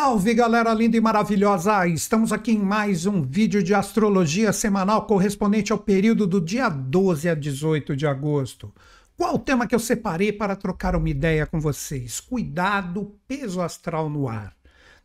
Salve galera linda e maravilhosa! Estamos aqui em mais um vídeo de astrologia semanal correspondente ao período do dia 12 a 18 de agosto. Qual o tema que eu separei para trocar uma ideia com vocês? Cuidado, peso astral no ar.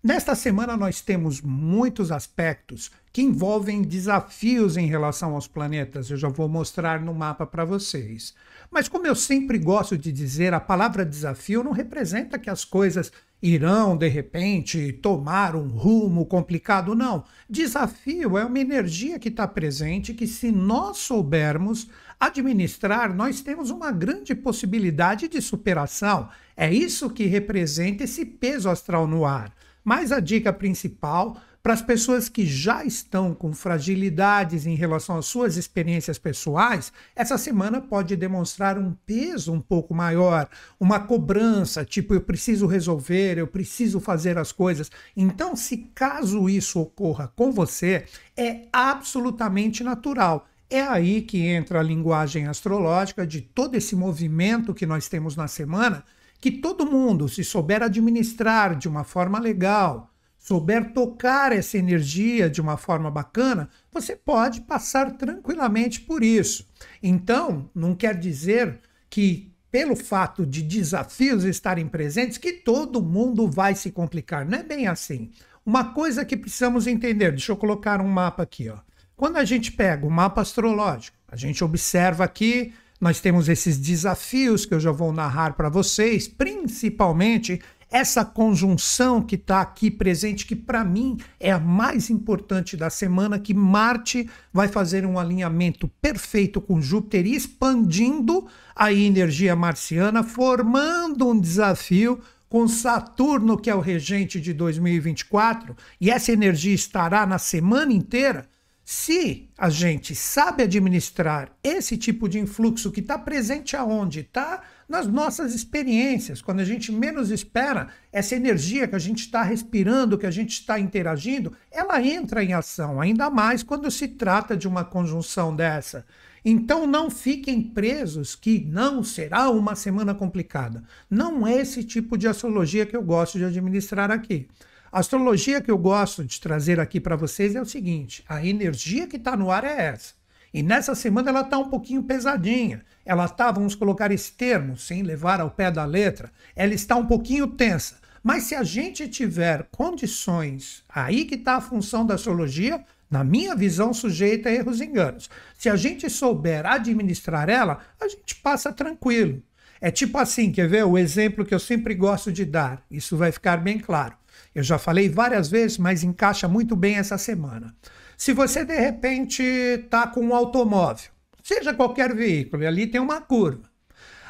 Nesta semana nós temos muitos aspectos que envolvem desafios em relação aos planetas. Eu já vou mostrar no mapa para vocês. Mas como eu sempre gosto de dizer, a palavra desafio não representa que as coisas irão, de repente, tomar um rumo complicado. Não. Desafio é uma energia que está presente, que se nós soubermos administrar, nós temos uma grande possibilidade de superação. É isso que representa esse peso astral no ar. Mas a dica principal para as pessoas que já estão com fragilidades em relação às suas experiências pessoais, essa semana pode demonstrar um peso um pouco maior, uma cobrança, tipo, eu preciso resolver, eu preciso fazer as coisas. Então, se caso isso ocorra com você, é absolutamente natural. É aí que entra a linguagem astrológica de todo esse movimento que nós temos na semana, que todo mundo, se souber administrar de uma forma legal, souber tocar essa energia de uma forma bacana, você pode passar tranquilamente por isso. Então, não quer dizer que pelo fato de desafios estarem presentes que todo mundo vai se complicar, não é bem assim. Uma coisa que precisamos entender, deixa eu colocar um mapa aqui, ó. Quando a gente pega o mapa astrológico, a gente observa aqui nós temos esses desafios que eu já vou narrar para vocês, principalmente essa conjunção que está aqui presente, que para mim é a mais importante da semana, que Marte vai fazer um alinhamento perfeito com Júpiter, expandindo a energia marciana, formando um desafio com Saturno, que é o regente de 2024, e essa energia estará na semana inteira. Se a gente sabe administrar esse tipo de influxo que está presente aonde? Está nas nossas experiências. Quando a gente menos espera, essa energia que a gente está respirando, que a gente está interagindo, ela entra em ação, ainda mais quando se trata de uma conjunção dessa. Então não fiquem presos que não será uma semana complicada. Não é esse tipo de astrologia que eu gosto de administrar aqui. A astrologia que eu gosto de trazer aqui para vocês é o seguinte: a energia que está no ar é essa. E nessa semana ela está um pouquinho pesadinha. Ela está, vamos colocar esse termo, sem levar ao pé da letra, ela está um pouquinho tensa. Mas se a gente tiver condições, aí que está a função da astrologia, na minha visão, sujeita a erros e enganos. Se a gente souber administrar ela, a gente passa tranquilo. É tipo assim, quer ver o exemplo que eu sempre gosto de dar? Isso vai ficar bem claro. Eu já falei várias vezes, mas encaixa muito bem essa semana. Se você de repente está com um automóvel, seja qualquer veículo, e ali tem uma curva.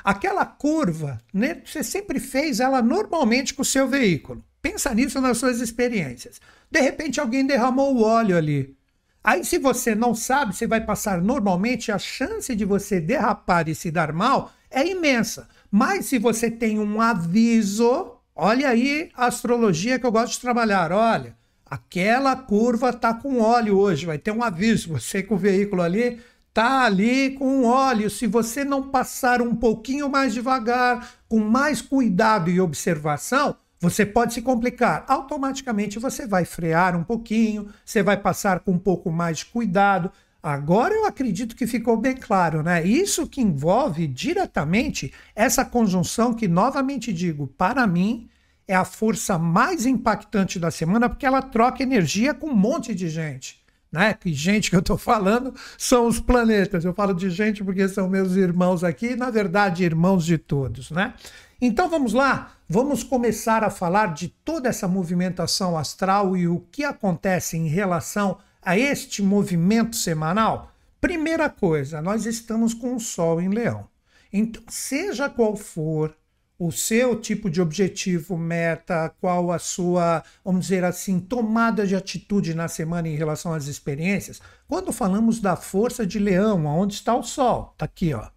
Aquela curva, né, você sempre fez ela normalmente com o seu veículo. Pensa nisso nas suas experiências. De repente alguém derramou o óleo ali. Aí, se você não sabe se vai passar normalmente, a chance de você derrapar e se dar mal é imensa. Mas se você tem um aviso, Olha aí a astrologia que eu gosto de trabalhar. Olha, aquela curva tá com óleo hoje, vai ter um aviso. Você com o veículo ali tá ali com óleo. Se você não passar um pouquinho mais devagar, com mais cuidado e observação, você pode se complicar. Automaticamente você vai frear um pouquinho, você vai passar com um pouco mais de cuidado, Agora eu acredito que ficou bem claro, né? Isso que envolve diretamente essa conjunção que, novamente digo, para mim é a força mais impactante da semana, porque ela troca energia com um monte de gente. Né? Que gente que eu estou falando são os planetas. Eu falo de gente porque são meus irmãos aqui, na verdade, irmãos de todos, né? Então vamos lá, vamos começar a falar de toda essa movimentação astral e o que acontece em relação a este movimento semanal? Primeira coisa, nós estamos com o Sol em Leão. Então, seja qual for o seu tipo de objetivo, meta, qual a sua, vamos dizer assim, tomada de atitude na semana em relação às experiências, quando falamos da força de Leão, onde está o Sol? Está aqui, ó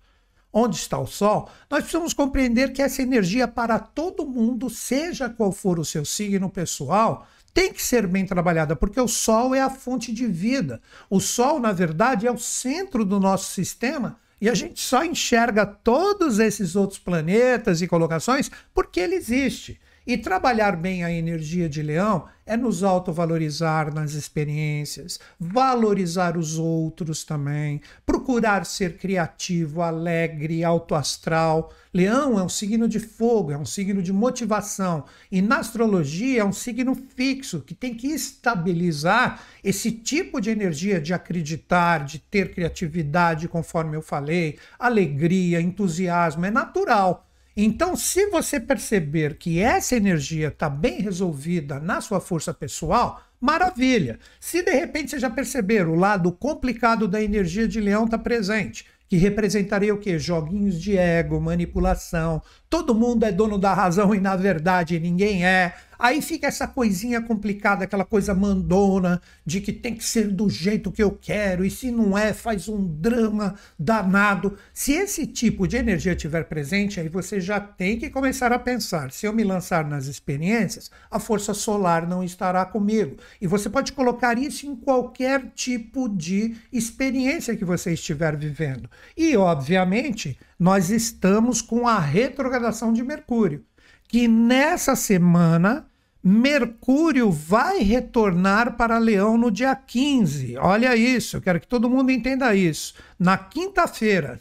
onde está o Sol, nós precisamos compreender que essa energia para todo mundo, seja qual for o seu signo pessoal, tem que ser bem trabalhada, porque o Sol é a fonte de vida. O Sol, na verdade, é o centro do nosso sistema. E a gente só enxerga todos esses outros planetas e colocações porque ele existe. E trabalhar bem a energia de leão é nos autovalorizar nas experiências, valorizar os outros também, procurar ser criativo, alegre, autoastral. Leão é um signo de fogo, é um signo de motivação. E na astrologia é um signo fixo que tem que estabilizar esse tipo de energia de acreditar, de ter criatividade, conforme eu falei, alegria, entusiasmo. É natural então, se você perceber que essa energia está bem resolvida na sua força pessoal, maravilha. Se de repente você já perceber o lado complicado da energia de leão está presente, que representaria o quê? Joguinhos de ego, manipulação, todo mundo é dono da razão e na verdade ninguém é. Aí fica essa coisinha complicada, aquela coisa mandona de que tem que ser do jeito que eu quero e se não é, faz um drama danado. Se esse tipo de energia estiver presente, aí você já tem que começar a pensar: se eu me lançar nas experiências, a força solar não estará comigo. E você pode colocar isso em qualquer tipo de experiência que você estiver vivendo. E, obviamente, nós estamos com a retrogradação de Mercúrio, que nessa semana Mercúrio vai retornar para Leão no dia 15. Olha isso, eu quero que todo mundo entenda isso. Na quinta-feira,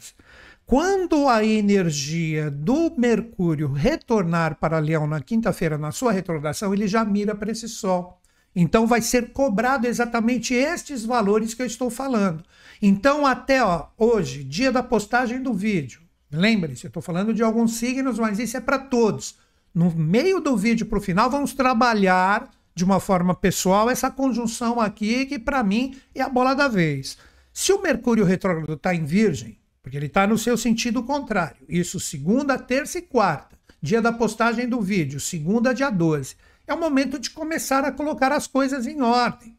quando a energia do Mercúrio retornar para Leão na quinta-feira, na sua retrogradação, ele já mira para esse Sol. Então vai ser cobrado exatamente estes valores que eu estou falando. Então até ó, hoje, dia da postagem do vídeo, Lembre-se, eu estou falando de alguns signos, mas isso é para todos. No meio do vídeo para o final, vamos trabalhar de uma forma pessoal essa conjunção aqui, que para mim é a bola da vez. Se o Mercúrio retrógrado está em Virgem, porque ele está no seu sentido contrário, isso segunda, terça e quarta, dia da postagem do vídeo, segunda, dia 12, é o momento de começar a colocar as coisas em ordem.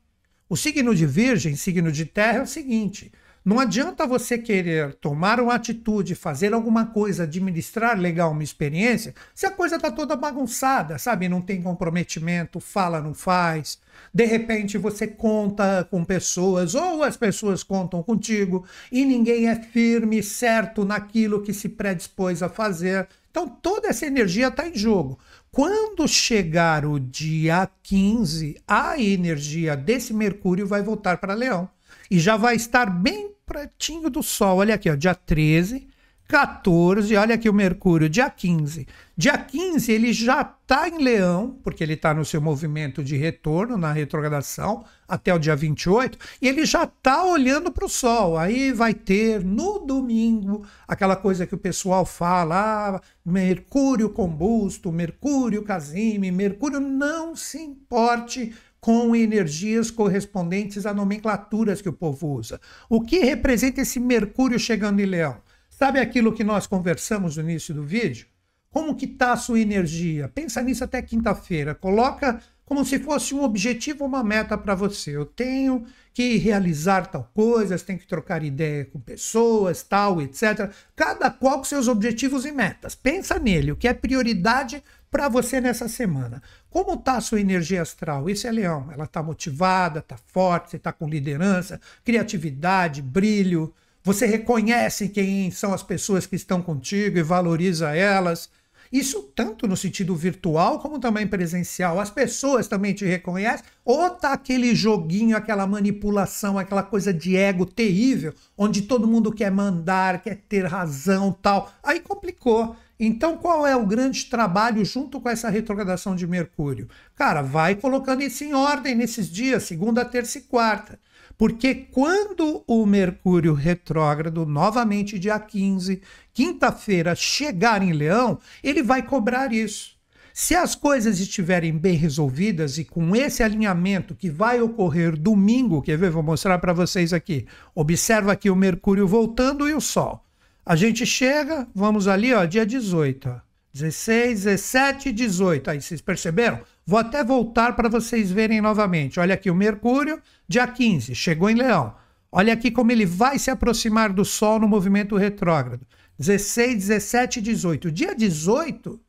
O signo de Virgem, signo de Terra, é o seguinte: não adianta você querer tomar uma atitude, fazer alguma coisa, administrar legal uma experiência, se a coisa está toda bagunçada, sabe? Não tem comprometimento, fala, não faz. De repente você conta com pessoas, ou as pessoas contam contigo, e ninguém é firme, certo naquilo que se predispôs a fazer. Então toda essa energia está em jogo. Quando chegar o dia 15, a energia desse Mercúrio vai voltar para Leão e já vai estar bem pratinho do Sol. Olha aqui, ó, dia 13, 14, olha aqui o Mercúrio, dia 15. Dia 15 ele já está em Leão, porque ele está no seu movimento de retorno, na retrogradação, até o dia 28, e ele já está olhando para o Sol. Aí vai ter no domingo aquela coisa que o pessoal fala: ah, Mercúrio combusto, Mercúrio casime, Mercúrio não se importe com energias correspondentes a nomenclaturas que o povo usa. O que representa esse Mercúrio chegando em Leão? Sabe aquilo que nós conversamos no início do vídeo? Como que está a sua energia? Pensa nisso até quinta-feira. Coloca como se fosse um objetivo, uma meta para você. Eu tenho que realizar tal coisa, tenho que trocar ideia com pessoas, tal, etc. Cada qual com seus objetivos e metas. Pensa nele, o que é prioridade para você nessa semana. Como está a sua energia astral? Isso é leão. Ela está motivada, está forte, você está com liderança, criatividade, brilho. Você reconhece quem são as pessoas que estão contigo e valoriza elas. Isso tanto no sentido virtual como também presencial. As pessoas também te reconhecem. Ou está aquele joguinho, aquela manipulação, aquela coisa de ego terrível, onde todo mundo quer mandar, quer ter razão, tal. Aí complicou. Então, qual é o grande trabalho junto com essa retrogradação de Mercúrio? Cara, vai colocando isso em ordem nesses dias, segunda, terça e quarta. Porque quando o Mercúrio retrógrado, novamente dia 15, quinta-feira, chegar em Leão, ele vai cobrar isso. Se as coisas estiverem bem resolvidas e com esse alinhamento que vai ocorrer domingo, quer ver? Vou mostrar para vocês aqui. Observa aqui o Mercúrio voltando e o Sol. A gente chega, vamos ali, ó, dia 18, ó, 16, 17 18. Aí vocês perceberam? Vou até voltar para vocês verem novamente. Olha aqui o Mercúrio, dia 15, chegou em Leão. Olha aqui como ele vai se aproximar do Sol no movimento retrógrado. 16, 17 e 18. Dia 18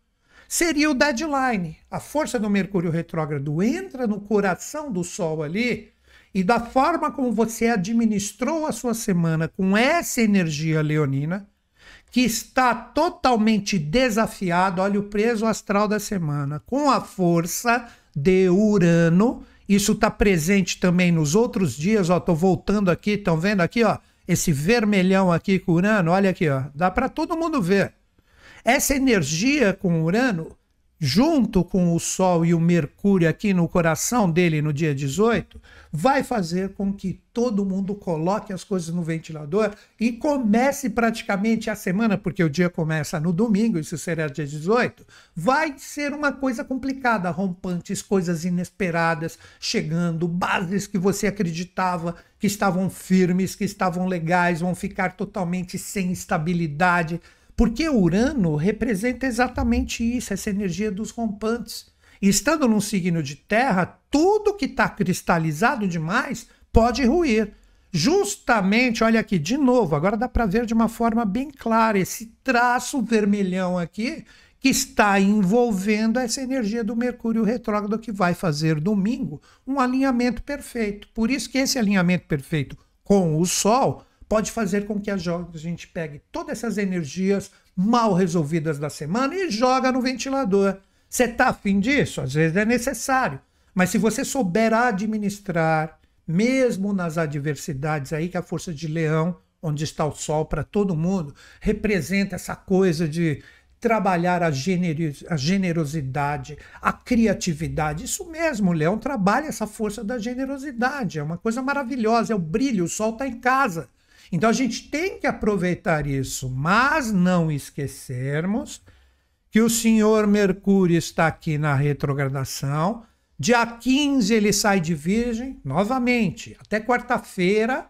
seria o deadline. A força do Mercúrio retrógrado entra no coração do Sol ali e da forma como você administrou a sua semana com essa energia leonina, que está totalmente desafiado, olha o preso astral da semana, com a força de Urano. Isso está presente também nos outros dias, ó, tô voltando aqui, estão vendo aqui, ó, esse vermelhão aqui com Urano, olha aqui, ó, dá para todo mundo ver. Essa energia com Urano junto com o Sol e o Mercúrio aqui no coração dele no dia 18, vai fazer com que todo mundo coloque as coisas no ventilador e comece praticamente a semana, porque o dia começa no domingo, isso será dia 18. Vai ser uma coisa complicada, rompantes, coisas inesperadas chegando, bases que você acreditava que estavam firmes, que estavam legais, vão ficar totalmente sem estabilidade porque Urano representa exatamente isso, essa energia dos rompantes. E estando num signo de terra, tudo que está cristalizado demais pode ruir. Justamente, olha aqui de novo, agora dá para ver de uma forma bem clara esse traço vermelhão aqui que está envolvendo essa energia do Mercúrio retrógrado que vai fazer domingo um alinhamento perfeito. Por isso que esse alinhamento perfeito com o Sol pode fazer com que a gente pegue todas essas energias mal resolvidas da semana e joga no ventilador. Você está afim disso? Às vezes é necessário. Mas se você souber administrar, mesmo nas adversidades aí, que é a força de leão, onde está o sol para todo mundo, representa essa coisa de trabalhar a, generosidade, a criatividade. Isso mesmo, o leão trabalha essa força da generosidade. É uma coisa maravilhosa, é o brilho, o sol está em casa. Então a gente tem que aproveitar isso, mas não esquecermos que o senhor Mercúrio está aqui na retrogradação. Dia 15 ele sai de Virgem, novamente, até quarta-feira.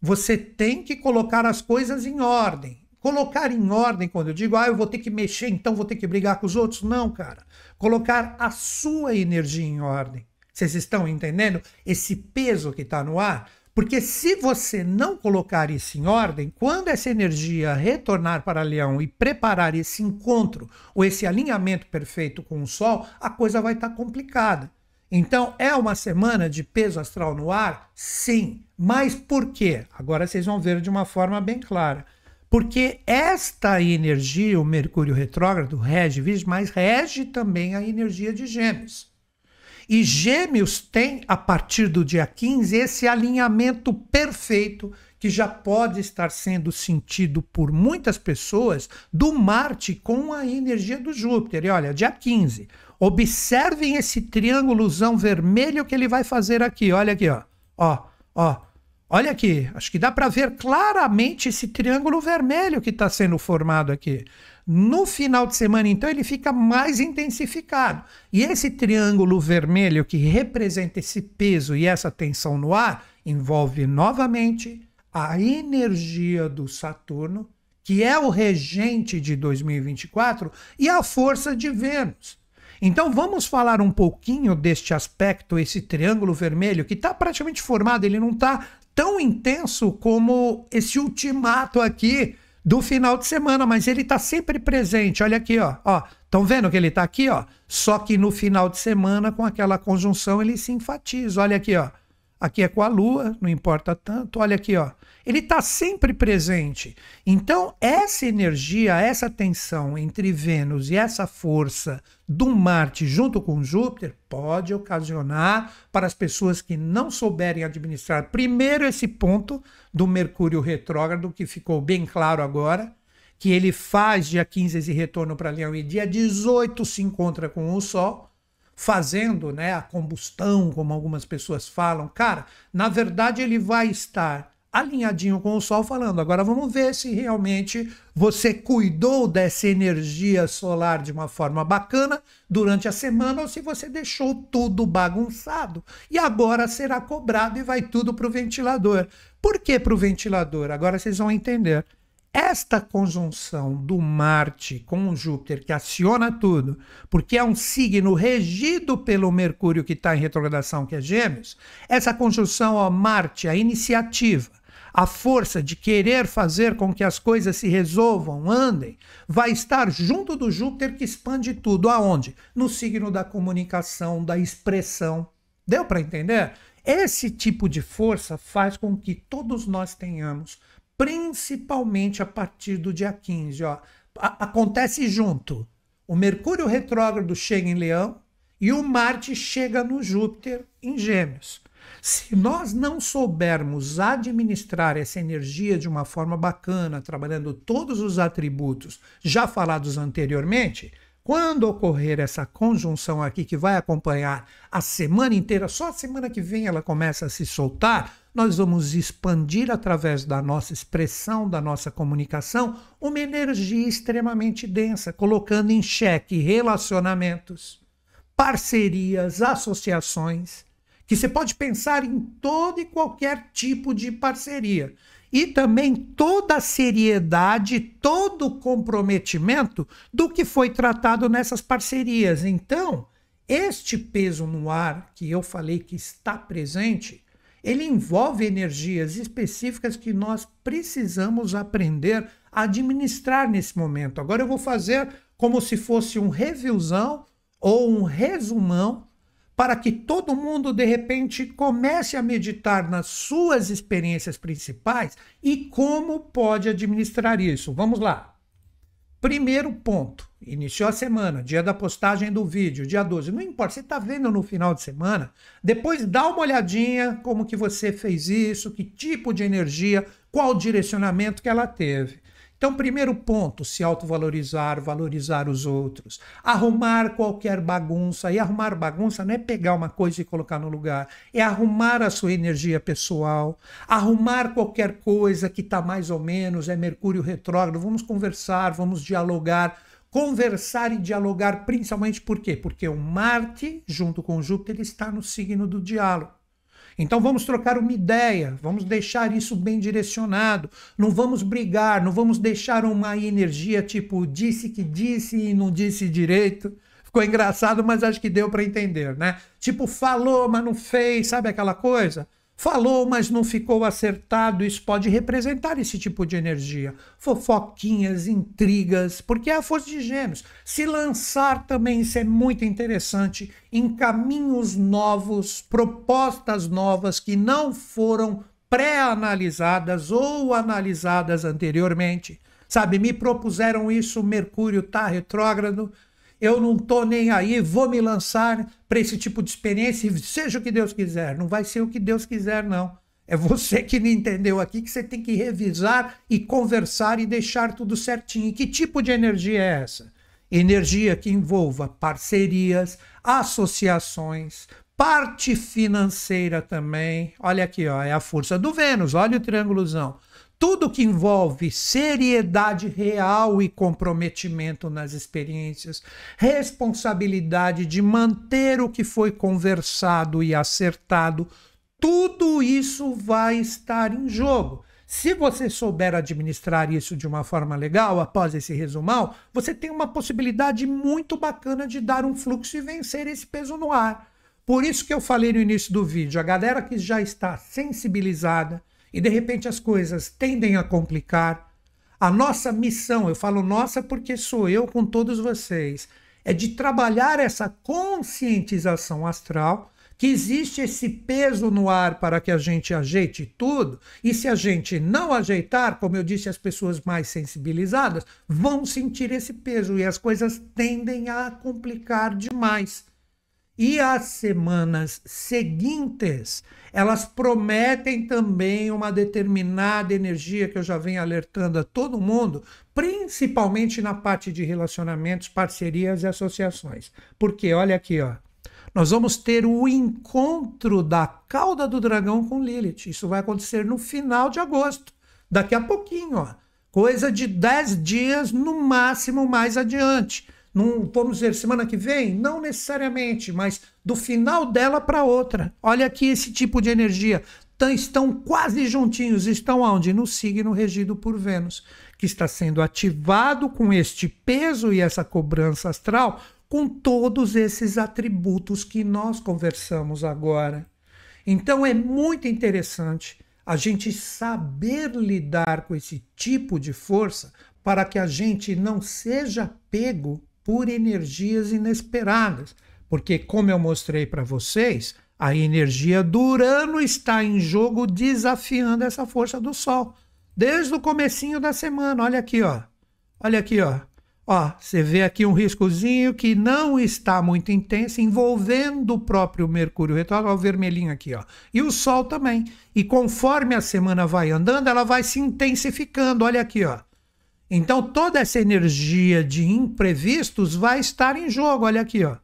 Você tem que colocar as coisas em ordem. Colocar em ordem, quando eu digo, ah, eu vou ter que mexer, então vou ter que brigar com os outros. Não, cara. Colocar a sua energia em ordem. Vocês estão entendendo esse peso que está no ar? Porque se você não colocar isso em ordem, quando essa energia retornar para Leão e preparar esse encontro ou esse alinhamento perfeito com o Sol, a coisa vai estar tá complicada. Então, é uma semana de peso astral no ar? Sim. Mas por quê? Agora vocês vão ver de uma forma bem clara. Porque esta energia, o Mercúrio retrógrado, rege, mas rege também a energia de Gêmeos. E Gêmeos tem, a partir do dia 15, esse alinhamento perfeito que já pode estar sendo sentido por muitas pessoas do Marte com a energia do Júpiter. E olha, dia 15. Observem esse triângulozão vermelho que ele vai fazer aqui. Olha aqui, ó. Ó, ó. Olha aqui, acho que dá para ver claramente esse triângulo vermelho que está sendo formado aqui. No final de semana, então, ele fica mais intensificado. E esse triângulo vermelho que representa esse peso e essa tensão no ar envolve novamente a energia do Saturno, que é o regente de 2024, e a força de Vênus. Então vamos falar um pouquinho deste aspecto, esse triângulo vermelho, que está praticamente formado, ele não está tão intenso como esse ultimato aqui do final de semana, mas ele está sempre presente. Olha aqui, ó. Ó, estão vendo que ele está aqui, ó? Só que no final de semana, com aquela conjunção, ele se enfatiza. Olha aqui, ó aqui é com a lua, não importa tanto. Olha aqui, ó. Ele está sempre presente. Então, essa energia, essa tensão entre Vênus e essa força do Marte junto com Júpiter pode ocasionar para as pessoas que não souberem administrar primeiro esse ponto do Mercúrio retrógrado, que ficou bem claro agora, que ele faz dia 15 esse retorno para Leão e dia 18 se encontra com o Sol fazendo né, a combustão, como algumas pessoas falam, cara, na verdade ele vai estar alinhadinho com o Sol, falando: agora vamos ver se realmente você cuidou dessa energia solar de uma forma bacana durante a semana ou se você deixou tudo bagunçado. E agora será cobrado e vai tudo para o ventilador. Por que para o ventilador? Agora vocês vão entender. Esta conjunção do Marte com o Júpiter, que aciona tudo, porque é um signo regido pelo Mercúrio que está em retrogradação, que é Gêmeos, essa conjunção ao Marte, a iniciativa, a força de querer fazer com que as coisas se resolvam, andem, vai estar junto do Júpiter que expande tudo. Aonde? No signo da comunicação, da expressão. Deu para entender? Esse tipo de força faz com que todos nós tenhamos principalmente a partir do dia 15. Ó. acontece junto. O Mercúrio retrógrado chega em Leão e o Marte chega no Júpiter em Gêmeos. Se nós não soubermos administrar essa energia de uma forma bacana, trabalhando todos os atributos já falados anteriormente, quando ocorrer essa conjunção aqui que vai acompanhar a semana inteira, só a semana que vem ela começa a se soltar, nós vamos expandir através da nossa expressão, da nossa comunicação, uma energia extremamente densa, colocando em xeque relacionamentos, parcerias, associações, que você pode pensar em todo e qualquer tipo de parceria. E também toda a seriedade, todo o comprometimento do que foi tratado nessas parcerias. Então, este peso no ar que eu falei que está presente ele envolve energias específicas que nós precisamos aprender a administrar nesse momento. Agora eu vou fazer como se fosse um revisão ou um resumão para que todo mundo de repente comece a meditar nas suas experiências principais e como pode administrar isso. Vamos lá. Primeiro ponto, iniciou a semana, dia da postagem do vídeo, dia 12, não importa, você está vendo no final de semana, depois dá uma olhadinha como que você fez isso, que tipo de energia, qual direcionamento que ela teve. Então, primeiro ponto, se autovalorizar, valorizar os outros. Arrumar qualquer bagunça. E arrumar bagunça não é pegar uma coisa e colocar no lugar, é arrumar a sua energia pessoal, arrumar qualquer coisa que está mais ou menos, é Mercúrio retrógrado. Vamos conversar, vamos dialogar conversar e dialogar, principalmente por quê? Porque o Marte, junto com Júpiter, está no signo do diálogo. Então vamos trocar uma ideia, vamos deixar isso bem direcionado, não vamos brigar, não vamos deixar uma energia tipo disse que disse e não disse direito. Ficou engraçado, mas acho que deu para entender, né? Tipo falou, mas não fez, sabe aquela coisa? Falou, mas não ficou acertado. Isso pode representar esse tipo de energia. Fofoquinhas, intrigas, porque é a força de gêmeos. Se lançar também, isso é muito interessante, em caminhos novos, propostas novas que não foram pré-analisadas ou analisadas anteriormente. Sabe, me propuseram isso, Mercúrio está retrógrado, eu não tô nem aí, vou me lançar para esse tipo de experiência, seja o que Deus quiser. Não vai ser o que Deus quiser, não. É você que me entendeu aqui que você tem que revisar e conversar e deixar tudo certinho. E que tipo de energia é essa? Energia que envolva parcerias, associações, parte financeira também. Olha aqui, ó, é a força do Vênus, olha o triângulozão tudo que envolve seriedade real e comprometimento nas experiências, responsabilidade de manter o que foi conversado e acertado, tudo isso vai estar em jogo. Se você souber administrar isso de uma forma legal, após esse resumão, você tem uma possibilidade muito bacana de dar um fluxo e vencer esse peso no ar. Por isso que eu falei no início do vídeo, a galera que já está sensibilizada, e de repente as coisas tendem a complicar. A nossa missão, eu falo nossa porque sou eu com todos vocês, é de trabalhar essa conscientização astral que existe esse peso no ar para que a gente ajeite tudo, e se a gente não ajeitar, como eu disse, as pessoas mais sensibilizadas vão sentir esse peso e as coisas tendem a complicar demais. E as semanas seguintes, elas prometem também uma determinada energia que eu já venho alertando a todo mundo, principalmente na parte de relacionamentos, parcerias e associações. Porque olha aqui, ó, nós vamos ter o encontro da cauda do dragão com Lilith. Isso vai acontecer no final de agosto, daqui a pouquinho, ó. Coisa de 10 dias no máximo mais adiante. Num, vamos dizer, semana que vem? Não necessariamente, mas do final dela para outra. Olha aqui esse tipo de energia. Tão, estão quase juntinhos. Estão onde? No signo regido por Vênus, que está sendo ativado com este peso e essa cobrança astral, com todos esses atributos que nós conversamos agora. Então é muito interessante a gente saber lidar com esse tipo de força para que a gente não seja pego por energias inesperadas, porque, como eu mostrei para vocês, a energia do Urano está em jogo desafiando essa força do Sol. Desde o comecinho da semana, olha aqui, ó. Olha aqui, ó. Ó, você vê aqui um riscozinho que não está muito intenso, envolvendo o próprio Mercúrio retrógrado, o vermelhinho aqui, ó. E o Sol também. E conforme a semana vai andando, ela vai se intensificando. Olha aqui, ó. Então toda essa energia de imprevistos vai estar em jogo. Olha aqui, ó.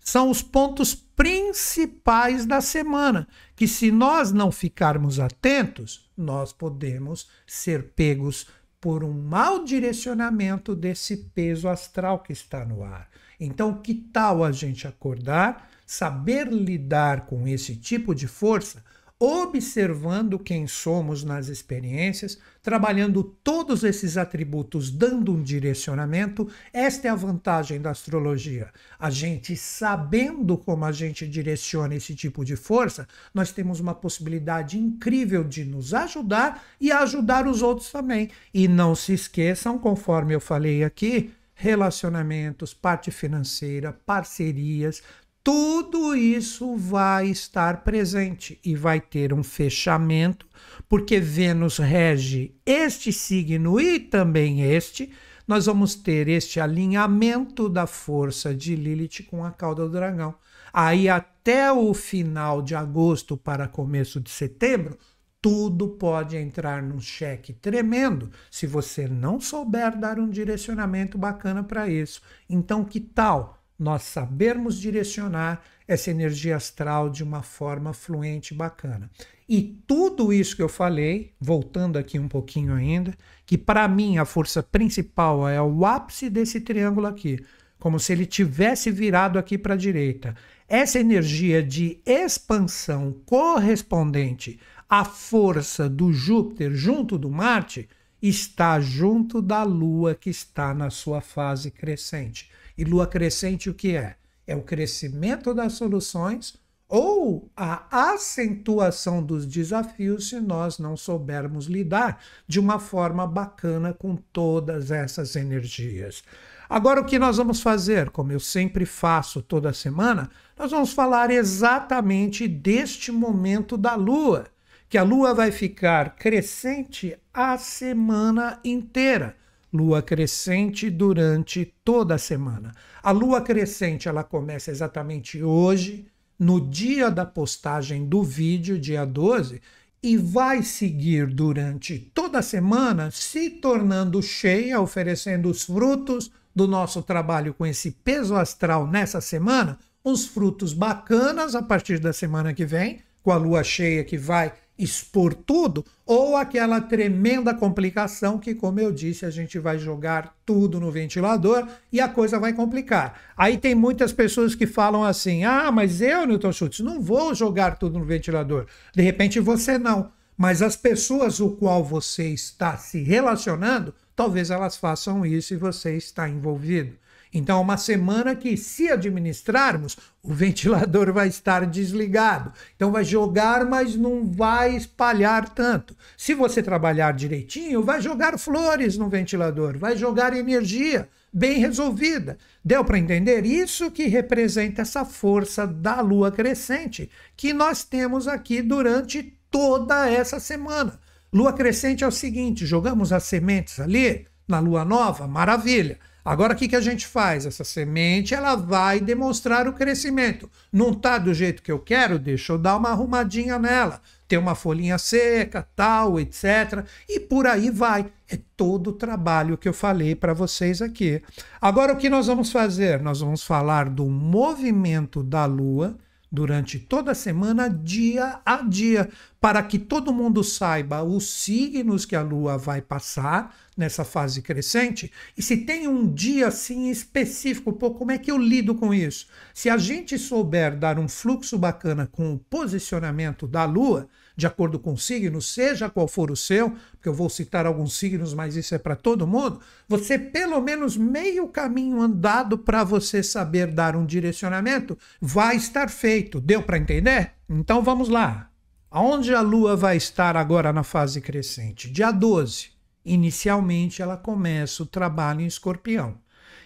São os pontos principais da semana, que se nós não ficarmos atentos, nós podemos ser pegos por um mau direcionamento desse peso astral que está no ar. Então, que tal a gente acordar, saber lidar com esse tipo de força observando quem somos nas experiências, trabalhando todos esses atributos, dando um direcionamento. Esta é a vantagem da astrologia. A gente sabendo como a gente direciona esse tipo de força, nós temos uma possibilidade incrível de nos ajudar e ajudar os outros também. E não se esqueçam, conforme eu falei aqui, relacionamentos, parte financeira, parcerias, tudo isso vai estar presente e vai ter um fechamento, porque Vênus rege este signo e também este. Nós vamos ter este alinhamento da força de Lilith com a cauda do dragão. Aí, até o final de agosto para começo de setembro, tudo pode entrar num cheque tremendo se você não souber dar um direcionamento bacana para isso. Então, que tal? nós sabermos direcionar essa energia astral de uma forma fluente e bacana. E tudo isso que eu falei, voltando aqui um pouquinho ainda, que para mim a força principal é o ápice desse triângulo aqui, como se ele tivesse virado aqui para a direita. Essa energia de expansão correspondente à força do Júpiter junto do Marte está junto da Lua que está na sua fase crescente. E lua crescente o que é? É o crescimento das soluções ou a acentuação dos desafios se nós não soubermos lidar de uma forma bacana com todas essas energias. Agora, o que nós vamos fazer? Como eu sempre faço toda semana, nós vamos falar exatamente deste momento da Lua, que a Lua vai ficar crescente a semana inteira lua crescente durante toda a semana. A lua crescente ela começa exatamente hoje, no dia da postagem do vídeo, dia 12, e vai seguir durante toda a semana, se tornando cheia, oferecendo os frutos do nosso trabalho com esse peso astral nessa semana, uns frutos bacanas a partir da semana que vem, com a lua cheia que vai expor tudo, ou aquela tremenda complicação que, como eu disse, a gente vai jogar tudo no ventilador e a coisa vai complicar. Aí tem muitas pessoas que falam assim: ah, mas eu, Newton Schultz, não vou jogar tudo no ventilador. De repente você não. Mas as pessoas o qual você está se relacionando, talvez elas façam isso e você está envolvido. Então, uma semana que, se administrarmos, o ventilador vai estar desligado. Então, vai jogar, mas não vai espalhar tanto. Se você trabalhar direitinho, vai jogar flores no ventilador, vai jogar energia bem resolvida. Deu para entender? Isso que representa essa força da lua crescente que nós temos aqui durante toda essa semana. Lua crescente é o seguinte: jogamos as sementes ali na lua nova, maravilha. Agora, o que, que a gente faz? Essa semente ela vai demonstrar o crescimento. Não está do jeito que eu quero? Deixa eu dar uma arrumadinha nela. Tem uma folhinha seca, tal, etc. E por aí vai. É todo o trabalho que eu falei para vocês aqui. Agora, o que nós vamos fazer? Nós vamos falar do movimento da Lua durante toda a semana, dia a dia, para que todo mundo saiba os signos que a Lua vai passar nessa fase crescente e se tem um dia assim específico, pô, como é que eu lido com isso? Se a gente souber dar um fluxo bacana com o posicionamento da Lua, de acordo com o signo, seja qual for o seu, porque eu vou citar alguns signos, mas isso é para todo mundo, você pelo menos meio caminho andado para você saber dar um direcionamento vai estar feito. Deu para entender? Então vamos lá. Aonde a Lua vai estar agora na fase crescente? Dia 12. Inicialmente ela começa o trabalho em escorpião.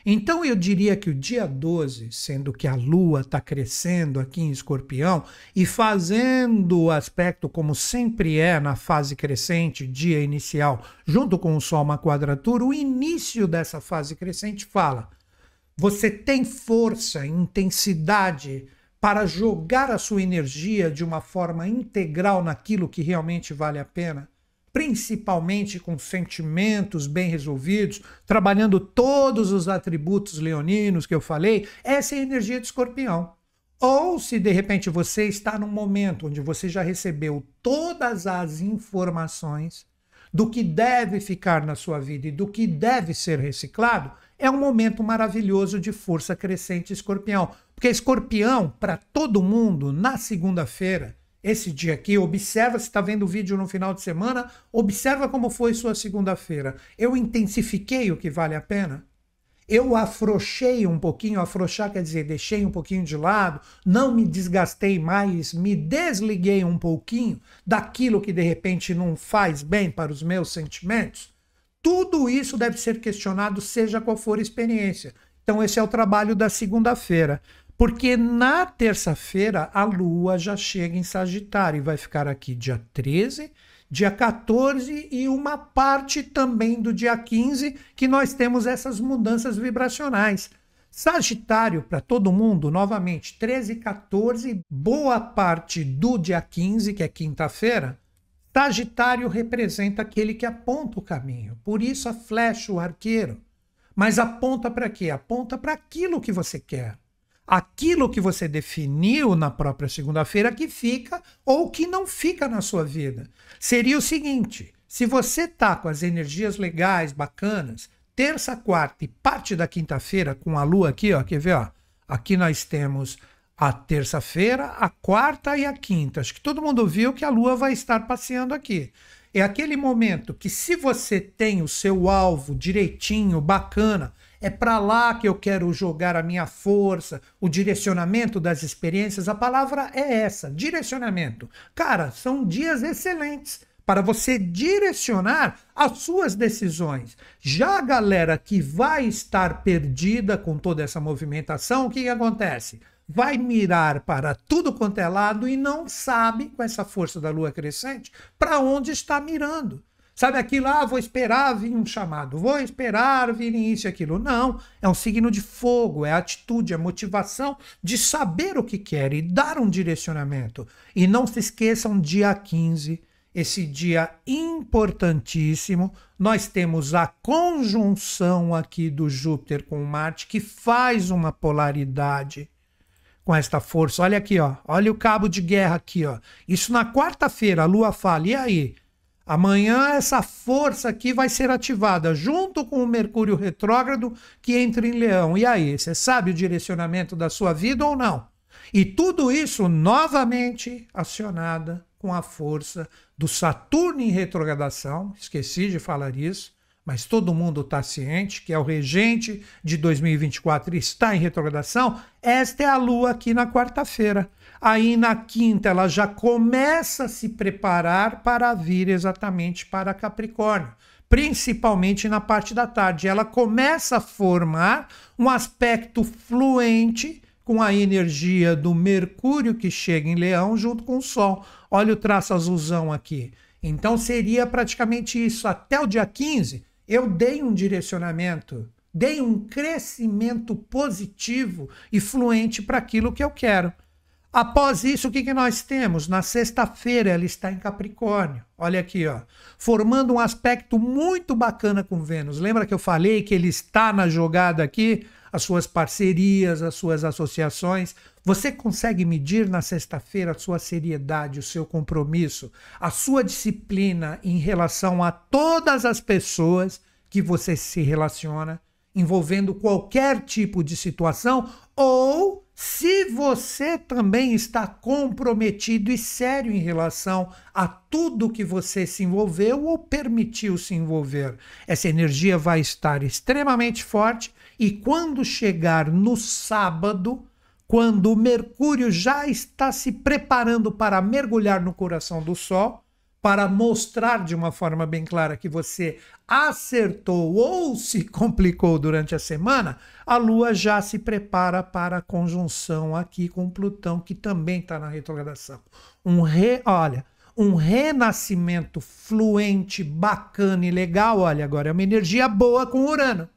Então eu diria que o dia 12, sendo que a lua está crescendo aqui em Escorpião e fazendo o aspecto como sempre é na fase crescente, dia inicial, junto com o sol uma quadratura, o início dessa fase crescente fala: você tem força, intensidade, para jogar a sua energia de uma forma integral naquilo que realmente vale a pena? principalmente com sentimentos bem resolvidos, trabalhando todos os atributos leoninos que eu falei, essa é a energia de escorpião. Ou se de repente você está num momento onde você já recebeu todas as informações do que deve ficar na sua vida e do que deve ser reciclado, é um momento maravilhoso de força crescente escorpião. Porque escorpião, para todo mundo, na segunda-feira, esse dia aqui, observa se está vendo o vídeo no final de semana, observa como foi sua segunda-feira. Eu intensifiquei o que vale a pena? Eu afrouxei um pouquinho, afrouxar quer dizer, deixei um pouquinho de lado, não me desgastei mais, me desliguei um pouquinho daquilo que de repente não faz bem para os meus sentimentos. Tudo isso deve ser questionado, seja qual for a experiência. Então, esse é o trabalho da segunda-feira. Porque na terça-feira a Lua já chega em Sagitário e vai ficar aqui dia 13, dia 14 e uma parte também do dia 15, que nós temos essas mudanças vibracionais. Sagitário para todo mundo, novamente, 13 e 14, boa parte do dia 15, que é quinta-feira. Sagitário representa aquele que aponta o caminho, por isso a flecha, o arqueiro. Mas aponta para quê? Aponta para aquilo que você quer aquilo que você definiu na própria segunda-feira que fica ou que não fica na sua vida. Seria o seguinte: se você tá com as energias legais, bacanas, terça, quarta e parte da quinta-feira com a lua aqui, ó, quer ver, ó? Aqui nós temos a terça-feira, a quarta e a quinta. Acho que todo mundo viu que a lua vai estar passeando aqui. É aquele momento que se você tem o seu alvo direitinho, bacana, é para lá que eu quero jogar a minha força, o direcionamento das experiências. A palavra é essa: direcionamento. Cara, são dias excelentes para você direcionar as suas decisões. Já a galera que vai estar perdida com toda essa movimentação, o que, que acontece? vai mirar para tudo quanto é lado e não sabe, com essa força da lua crescente, para onde está mirando. Sabe aquilo? Ah, vou esperar vir um chamado, vou esperar vir isso e aquilo. Não, é um signo de fogo, é a atitude, é a motivação de saber o que quer e dar um direcionamento. E não se esqueçam, dia 15, esse dia importantíssimo, nós temos a conjunção aqui do Júpiter com Marte, que faz uma polaridade com esta força. Olha aqui, ó. olha o cabo de guerra aqui. ó. Isso na quarta-feira, a Lua fala, e aí? Amanhã essa força aqui vai ser ativada junto com o Mercúrio retrógrado que entra em Leão. E aí, você sabe o direcionamento da sua vida ou não? E tudo isso novamente acionada com a força do Saturno em retrogradação, esqueci de falar isso, mas todo mundo está ciente que é o regente de 2024 e está em retrogradação. Esta é a lua aqui na quarta-feira. Aí na quinta ela já começa a se preparar para vir exatamente para Capricórnio, principalmente na parte da tarde. Ela começa a formar um aspecto fluente com a energia do Mercúrio que chega em Leão junto com o Sol. Olha o traço azulzão aqui. Então seria praticamente isso. Até o dia 15, eu dei um direcionamento, dei um crescimento positivo e fluente para aquilo que eu quero. Após isso, o que, que nós temos? Na sexta-feira, ela está em Capricórnio. Olha aqui, ó. Formando um aspecto muito bacana com Vênus. Lembra que eu falei que ele está na jogada aqui? As suas parcerias, as suas associações, você consegue medir na sexta-feira a sua seriedade, o seu compromisso, a sua disciplina em relação a todas as pessoas que você se relaciona, envolvendo qualquer tipo de situação, ou se você também está comprometido e sério em relação a tudo que você se envolveu ou permitiu se envolver. Essa energia vai estar extremamente forte e quando chegar no sábado quando o Mercúrio já está se preparando para mergulhar no coração do Sol, para mostrar de uma forma bem clara que você acertou ou se complicou durante a semana, a Lua já se prepara para a conjunção aqui com Plutão, que também está na retrogradação. Um re, olha, um renascimento fluente, bacana e legal. Olha, agora é uma energia boa com Urano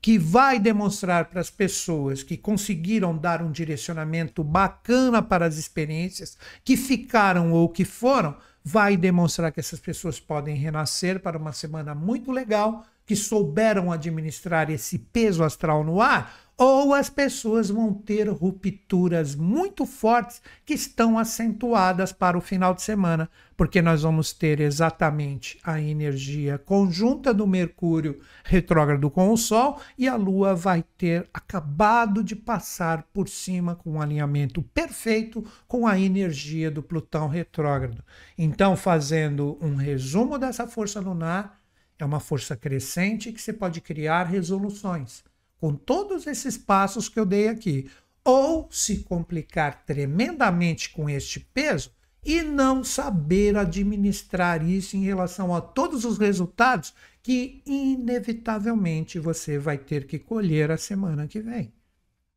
que vai demonstrar para as pessoas que conseguiram dar um direcionamento bacana para as experiências, que ficaram ou que foram, vai demonstrar que essas pessoas podem renascer para uma semana muito legal, que souberam administrar esse peso astral no ar ou as pessoas vão ter rupturas muito fortes que estão acentuadas para o final de semana, porque nós vamos ter exatamente a energia conjunta do Mercúrio retrógrado com o Sol e a Lua vai ter acabado de passar por cima com um alinhamento perfeito com a energia do Plutão retrógrado. Então, fazendo um resumo dessa força lunar, é uma força crescente que você pode criar resoluções com todos esses passos que eu dei aqui. Ou se complicar tremendamente com este peso e não saber administrar isso em relação a todos os resultados que, inevitavelmente, você vai ter que colher a semana que vem.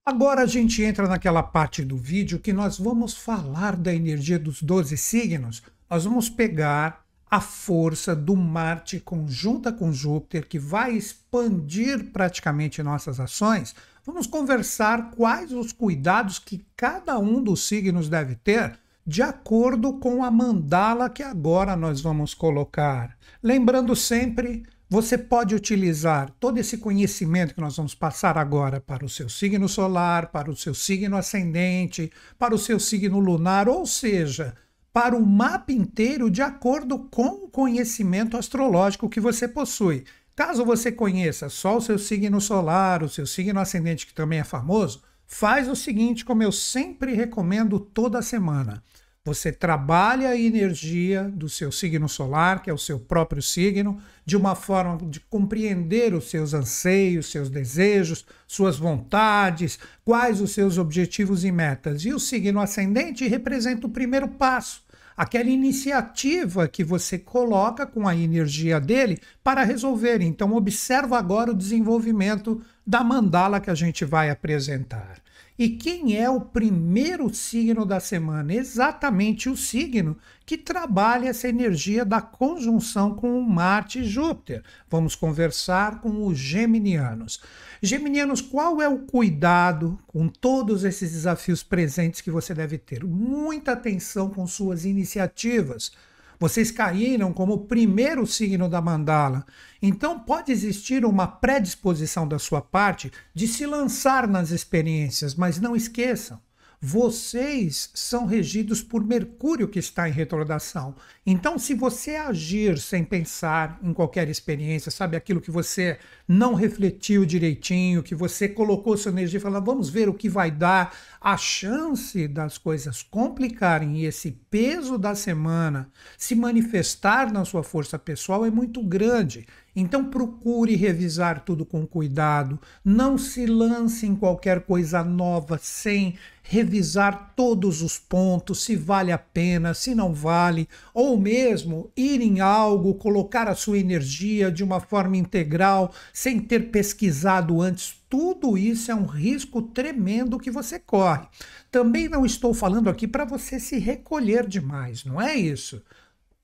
Agora a gente entra naquela parte do vídeo que nós vamos falar da energia dos 12 signos. Nós vamos pegar a força do Marte conjunta com Júpiter, que vai expandir praticamente nossas ações, vamos conversar quais os cuidados que cada um dos signos deve ter de acordo com a mandala que agora nós vamos colocar. Lembrando sempre, você pode utilizar todo esse conhecimento que nós vamos passar agora para o seu signo solar, para o seu signo ascendente, para o seu signo lunar, ou seja, para o mapa inteiro de acordo com o conhecimento astrológico que você possui. Caso você conheça só o seu signo solar, o seu signo ascendente, que também é famoso, faz o seguinte, como eu sempre recomendo toda semana. Você trabalha a energia do seu signo solar, que é o seu próprio signo, de uma forma de compreender os seus anseios, seus desejos, suas vontades, quais os seus objetivos e metas. E o signo ascendente representa o primeiro passo, aquela iniciativa que você coloca com a energia dele para resolver. Então, observa agora o desenvolvimento da mandala que a gente vai apresentar. E quem é o primeiro signo da semana? Exatamente o signo que trabalha essa energia da conjunção com Marte e Júpiter. Vamos conversar com os geminianos. Geminianos, qual é o cuidado com todos esses desafios presentes que você deve ter? Muita atenção com suas iniciativas vocês caíram como o primeiro signo da mandala. Então pode existir uma predisposição da sua parte de se lançar nas experiências, mas não esqueçam vocês são regidos por Mercúrio que está em retrogradação. Então, se você agir sem pensar em qualquer experiência, sabe aquilo que você não refletiu direitinho, que você colocou sua energia e falou, vamos ver o que vai dar, a chance das coisas complicarem e esse peso da semana se manifestar na sua força pessoal é muito grande. Então procure revisar tudo com cuidado, não se lance em qualquer coisa nova sem revisar todos os pontos, se vale a pena, se não vale, ou mesmo ir em algo, colocar a sua energia de uma forma integral, sem ter pesquisado antes. Tudo isso é um risco tremendo que você corre. Também não estou falando aqui para você se recolher demais, não é isso?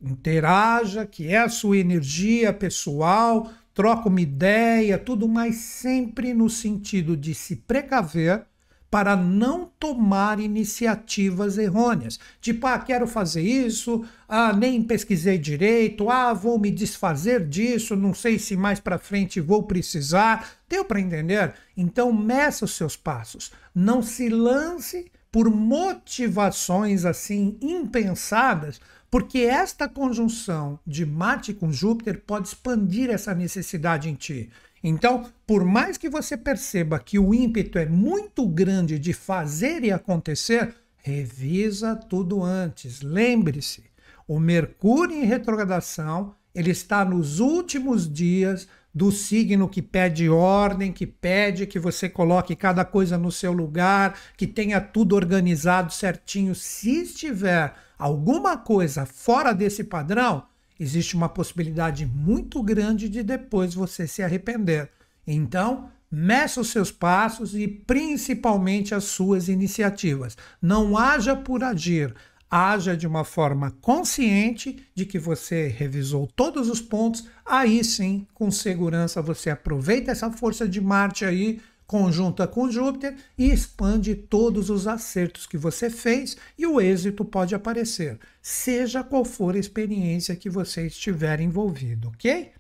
interaja, que é a sua energia pessoal, troca uma ideia, tudo, mas sempre no sentido de se precaver para não tomar iniciativas errôneas. Tipo, ah, quero fazer isso, ah, nem pesquisei direito, ah, vou me desfazer disso, não sei se mais para frente vou precisar. Deu para entender? Então, meça os seus passos. Não se lance por motivações assim impensadas porque esta conjunção de Marte com Júpiter pode expandir essa necessidade em ti. Então, por mais que você perceba que o ímpeto é muito grande de fazer e acontecer, revisa tudo antes. Lembre-se, o Mercúrio em retrogradação, ele está nos últimos dias do signo que pede ordem, que pede que você coloque cada coisa no seu lugar, que tenha tudo organizado certinho. Se estiver alguma coisa fora desse padrão, existe uma possibilidade muito grande de depois você se arrepender. Então, meça os seus passos e principalmente as suas iniciativas. Não haja por agir haja de uma forma consciente de que você revisou todos os pontos, aí sim, com segurança, você aproveita essa força de Marte aí, conjunta com Júpiter, e expande todos os acertos que você fez e o êxito pode aparecer, seja qual for a experiência que você estiver envolvido, ok?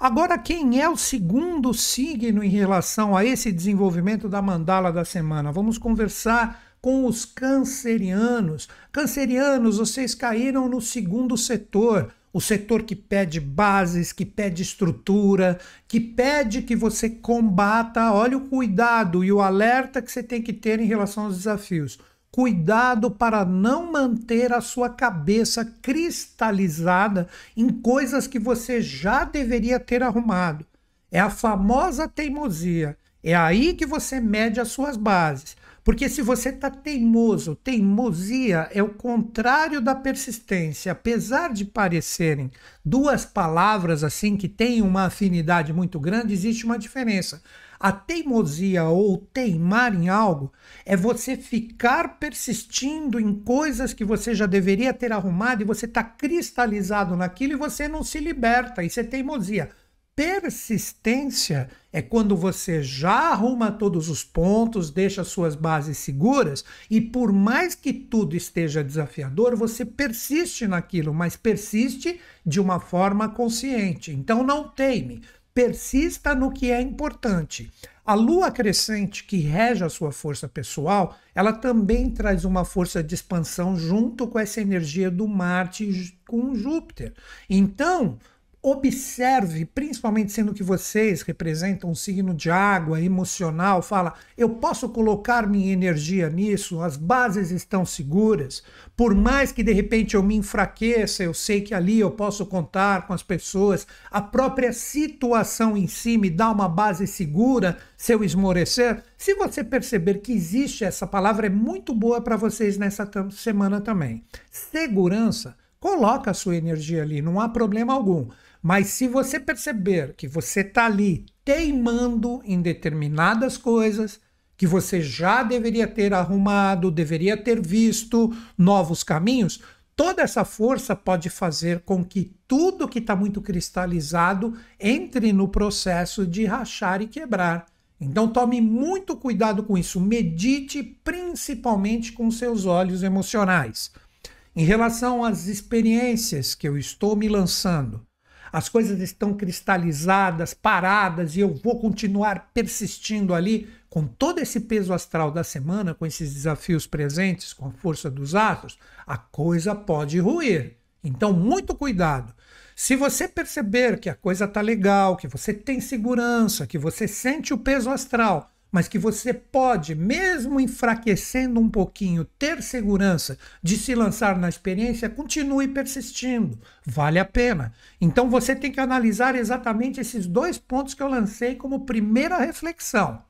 Agora, quem é o segundo signo em relação a esse desenvolvimento da mandala da semana? Vamos conversar com os cancerianos. Cancerianos, vocês caíram no segundo setor, o setor que pede bases, que pede estrutura, que pede que você combata. Olha o cuidado e o alerta que você tem que ter em relação aos desafios. Cuidado para não manter a sua cabeça cristalizada em coisas que você já deveria ter arrumado. É a famosa teimosia. É aí que você mede as suas bases. Porque se você está teimoso, teimosia é o contrário da persistência. Apesar de parecerem duas palavras assim que têm uma afinidade muito grande, existe uma diferença. A teimosia ou teimar em algo é você ficar persistindo em coisas que você já deveria ter arrumado e você está cristalizado naquilo e você não se liberta. Isso é teimosia persistência é quando você já arruma todos os pontos, deixa suas bases seguras e por mais que tudo esteja desafiador, você persiste naquilo, mas persiste de uma forma consciente. Então não teime, persista no que é importante. A lua crescente que rege a sua força pessoal, ela também traz uma força de expansão junto com essa energia do Marte com Júpiter. Então, observe, principalmente sendo que vocês representam um signo de água, emocional, fala, eu posso colocar minha energia nisso, as bases estão seguras, por mais que de repente eu me enfraqueça, eu sei que ali eu posso contar com as pessoas, a própria situação em si me dá uma base segura se eu esmorecer. Se você perceber que existe essa palavra, é muito boa para vocês nessa semana também. Segurança, coloca a sua energia ali, não há problema algum. Mas se você perceber que você está ali teimando em determinadas coisas que você já deveria ter arrumado, deveria ter visto novos caminhos, toda essa força pode fazer com que tudo que está muito cristalizado entre no processo de rachar e quebrar. Então tome muito cuidado com isso, medite principalmente com seus olhos emocionais. Em relação às experiências que eu estou me lançando, as coisas estão cristalizadas, paradas, e eu vou continuar persistindo ali com todo esse peso astral da semana, com esses desafios presentes, com a força dos astros, a coisa pode ruir. Então, muito cuidado. Se você perceber que a coisa está legal, que você tem segurança, que você sente o peso astral, mas que você pode, mesmo enfraquecendo um pouquinho, ter segurança de se lançar na experiência, continue persistindo. Vale a pena. Então você tem que analisar exatamente esses dois pontos que eu lancei como primeira reflexão: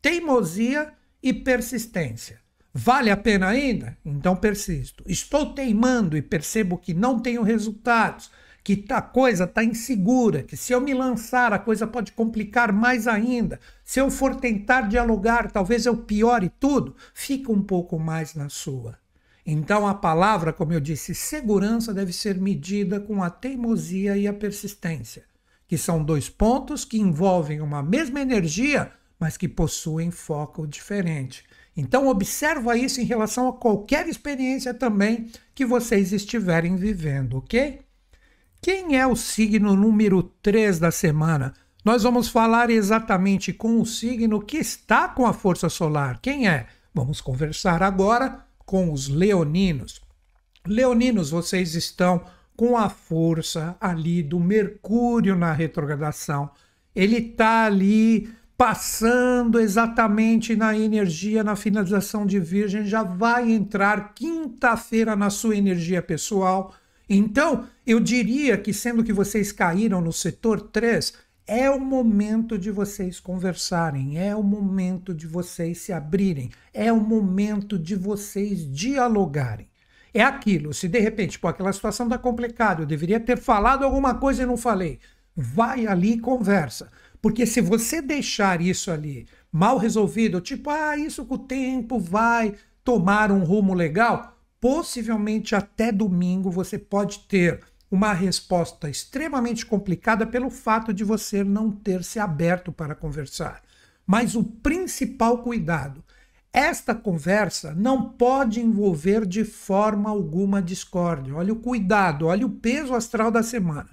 teimosia e persistência. Vale a pena ainda? Então persisto. Estou teimando e percebo que não tenho resultados que a tá, coisa está insegura, que se eu me lançar a coisa pode complicar mais ainda. Se eu for tentar dialogar, talvez eu piore tudo, fica um pouco mais na sua. Então, a palavra, como eu disse, segurança deve ser medida com a teimosia e a persistência, que são dois pontos que envolvem uma mesma energia, mas que possuem foco diferente. Então, observa isso em relação a qualquer experiência também que vocês estiverem vivendo, ok? Quem é o signo número 3 da semana? Nós vamos falar exatamente com o signo que está com a força solar. Quem é? Vamos conversar agora com os leoninos. Leoninos, vocês estão com a força ali do Mercúrio na retrogradação. Ele está ali passando exatamente na energia, na finalização de Virgem, já vai entrar quinta-feira na sua energia pessoal. Então, eu diria que, sendo que vocês caíram no setor 3, é o momento de vocês conversarem, é o momento de vocês se abrirem, é o momento de vocês dialogarem. É aquilo, se de repente, pô, aquela situação está complicada, eu deveria ter falado alguma coisa e não falei. Vai ali e conversa. Porque se você deixar isso ali mal resolvido, tipo, ah, isso com o tempo vai tomar um rumo legal, possivelmente até domingo você pode ter uma resposta extremamente complicada pelo fato de você não ter se aberto para conversar. Mas o principal cuidado: esta conversa não pode envolver de forma alguma discórdia. Olha o cuidado, olha o peso astral da semana.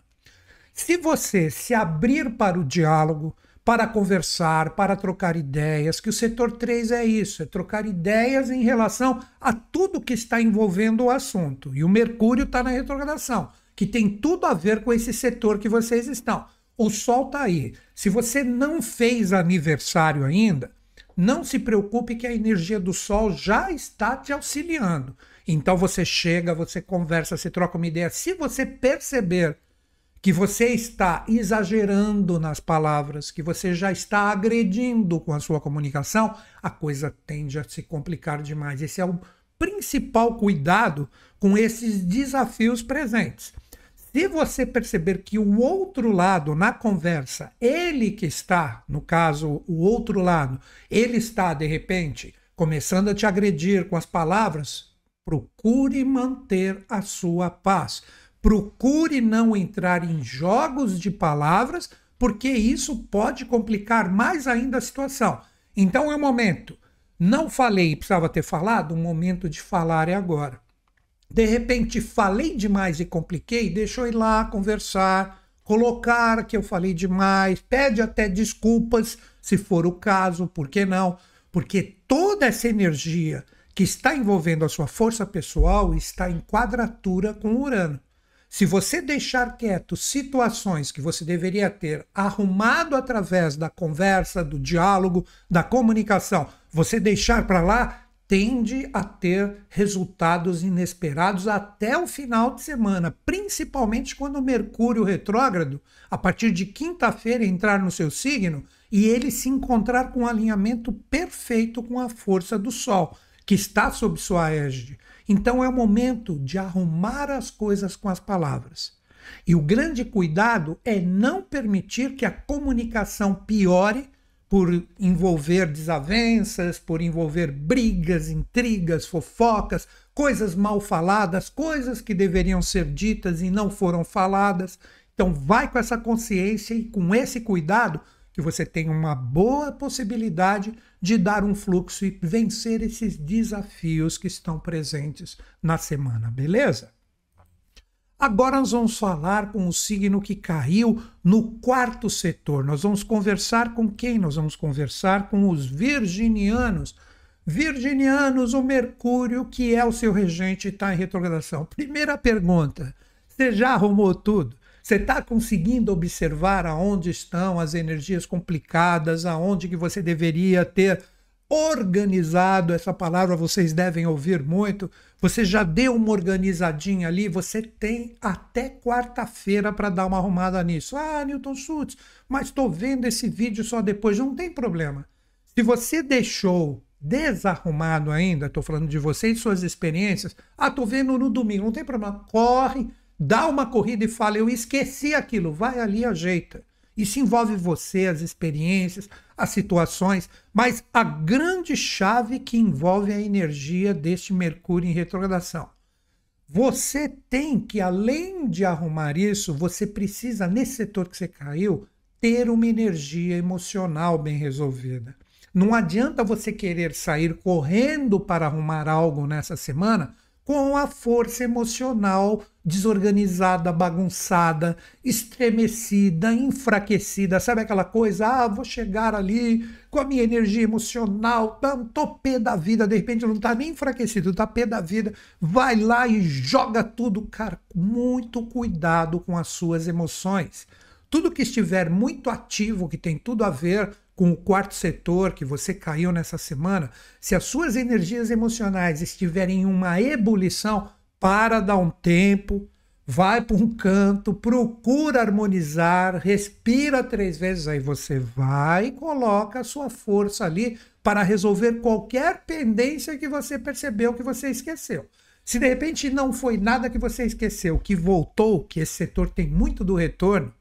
Se você se abrir para o diálogo, para conversar, para trocar ideias, que o setor 3 é isso, é trocar ideias em relação a tudo que está envolvendo o assunto. E o Mercúrio está na retrogradação que tem tudo a ver com esse setor que vocês estão. O sol está aí. Se você não fez aniversário ainda, não se preocupe que a energia do sol já está te auxiliando. Então você chega, você conversa, você troca uma ideia. Se você perceber que você está exagerando nas palavras, que você já está agredindo com a sua comunicação, a coisa tende a se complicar demais. Esse é o principal cuidado com esses desafios presentes se você perceber que o outro lado na conversa, ele que está, no caso, o outro lado, ele está de repente começando a te agredir com as palavras, procure manter a sua paz. Procure não entrar em jogos de palavras, porque isso pode complicar mais ainda a situação. Então é o momento. Não falei, precisava ter falado, o momento de falar é agora de repente falei demais e compliquei, deixa eu ir lá conversar, colocar que eu falei demais, pede até desculpas, se for o caso, por que não? Porque toda essa energia que está envolvendo a sua força pessoal está em quadratura com Urano. Se você deixar quieto situações que você deveria ter arrumado através da conversa, do diálogo, da comunicação, você deixar para lá, tende a ter resultados inesperados até o final de semana, principalmente quando o Mercúrio retrógrado, a partir de quinta-feira, entrar no seu signo e ele se encontrar com um alinhamento perfeito com a força do Sol, que está sob sua égide. Então é o momento de arrumar as coisas com as palavras. E o grande cuidado é não permitir que a comunicação piore por envolver desavenças, por envolver brigas, intrigas, fofocas, coisas mal faladas, coisas que deveriam ser ditas e não foram faladas. Então, vai com essa consciência e com esse cuidado que você tem uma boa possibilidade de dar um fluxo e vencer esses desafios que estão presentes na semana, beleza? Agora nós vamos falar com o signo que caiu no quarto setor. Nós vamos conversar com quem? Nós vamos conversar com os virginianos. Virginianos, o Mercúrio, que é o seu regente, está em retrogradação. Primeira pergunta: você já arrumou tudo? Você está conseguindo observar aonde estão as energias complicadas, aonde que você deveria ter organizado. Essa palavra vocês devem ouvir muito. Você já deu uma organizadinha ali, você tem até quarta-feira para dar uma arrumada nisso. Ah, Newton Schultz, mas estou vendo esse vídeo só depois. Não tem problema. Se você deixou desarrumado ainda, estou falando de você e suas experiências, ah, estou vendo no domingo, não tem problema. Corre, dá uma corrida e fala, eu esqueci aquilo. Vai ali, ajeita. Isso envolve você, as experiências, as situações, mas a grande chave que envolve a energia deste Mercúrio em retrogradação. Você tem que, além de arrumar isso, você precisa, nesse setor que você caiu, ter uma energia emocional bem resolvida. Não adianta você querer sair correndo para arrumar algo nessa semana, com a força emocional desorganizada, bagunçada, estremecida, enfraquecida, sabe aquela coisa? Ah, vou chegar ali com a minha energia emocional, tá tô pé da vida, de repente não tá nem enfraquecido, tá pé da vida, vai lá e joga tudo, cara. Muito cuidado com as suas emoções. Tudo que estiver muito ativo, que tem tudo a ver com o quarto setor que você caiu nessa semana, se as suas energias emocionais estiverem em uma ebulição, para dar um tempo, vai para um canto, procura harmonizar, respira três vezes, aí você vai e coloca a sua força ali para resolver qualquer pendência que você percebeu que você esqueceu. Se de repente não foi nada que você esqueceu, que voltou, que esse setor tem muito do retorno,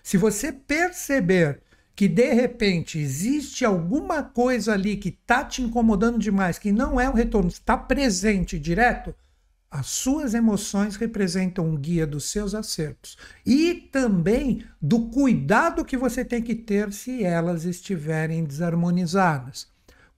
se você perceber que de repente existe alguma coisa ali que está te incomodando demais, que não é um retorno, está presente direto, as suas emoções representam um guia dos seus acertos e também do cuidado que você tem que ter se elas estiverem desarmonizadas.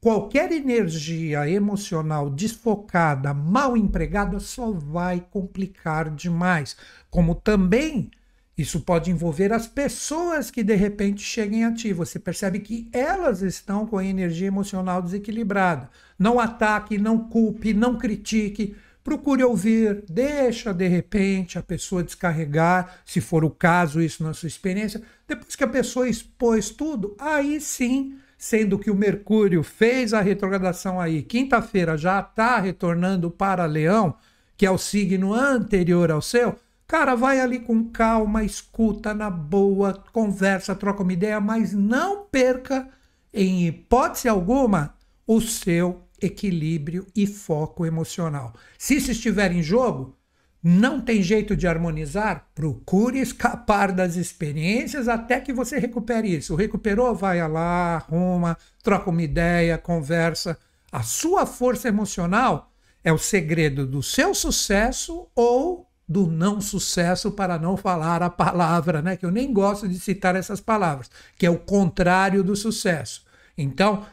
Qualquer energia emocional desfocada, mal empregada, só vai complicar demais. Como também isso pode envolver as pessoas que de repente cheguem a ti. Você percebe que elas estão com a energia emocional desequilibrada. Não ataque, não culpe, não critique. Procure ouvir, deixa de repente a pessoa descarregar, se for o caso, isso na sua experiência. Depois que a pessoa expôs tudo, aí sim, sendo que o Mercúrio fez a retrogradação aí, quinta-feira já está retornando para Leão, que é o signo anterior ao seu, Cara, vai ali com calma, escuta na boa, conversa, troca uma ideia, mas não perca, em hipótese alguma, o seu equilíbrio e foco emocional. Se isso estiver em jogo, não tem jeito de harmonizar, procure escapar das experiências até que você recupere isso. Recuperou, vai lá, arruma, troca uma ideia, conversa. A sua força emocional é o segredo do seu sucesso ou do não sucesso para não falar a palavra, né? Que eu nem gosto de citar essas palavras, que é o contrário do sucesso. Então,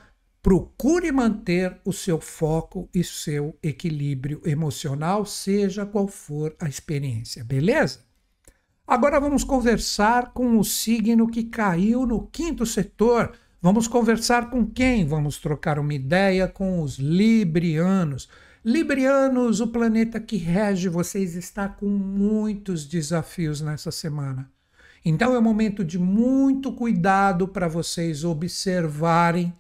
procure manter o seu foco e seu equilíbrio emocional, seja qual for a experiência, beleza? Agora vamos conversar com o signo que caiu no quinto setor. Vamos conversar com quem? Vamos trocar uma ideia com os librianos. Librianos, o planeta que rege vocês está com muitos desafios nessa semana. Então é um momento de muito cuidado para vocês observarem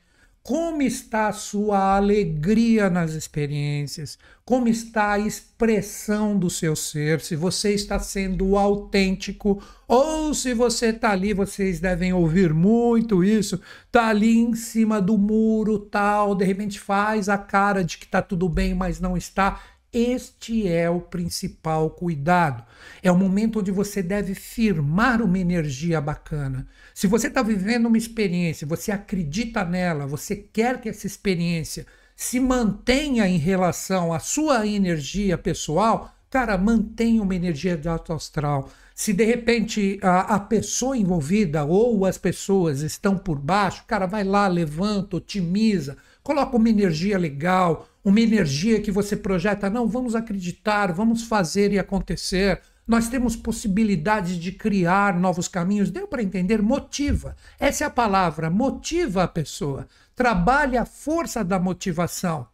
como está a sua alegria nas experiências? Como está a expressão do seu ser? Se você está sendo autêntico ou se você está ali, vocês devem ouvir muito isso, está ali em cima do muro, tal, de repente faz a cara de que está tudo bem, mas não está. Este é o principal cuidado. É o momento onde você deve firmar uma energia bacana. Se você está vivendo uma experiência, você acredita nela, você quer que essa experiência se mantenha em relação à sua energia pessoal, cara, mantenha uma energia de alto astral. Se de repente a, a, pessoa envolvida ou as pessoas estão por baixo, cara, vai lá, levanta, otimiza, coloca uma energia legal, uma energia que você projeta, não, vamos acreditar, vamos fazer e acontecer. Nós temos possibilidades de criar novos caminhos. Deu para entender? Motiva. Essa é a palavra, motiva a pessoa. Trabalhe a força da motivação.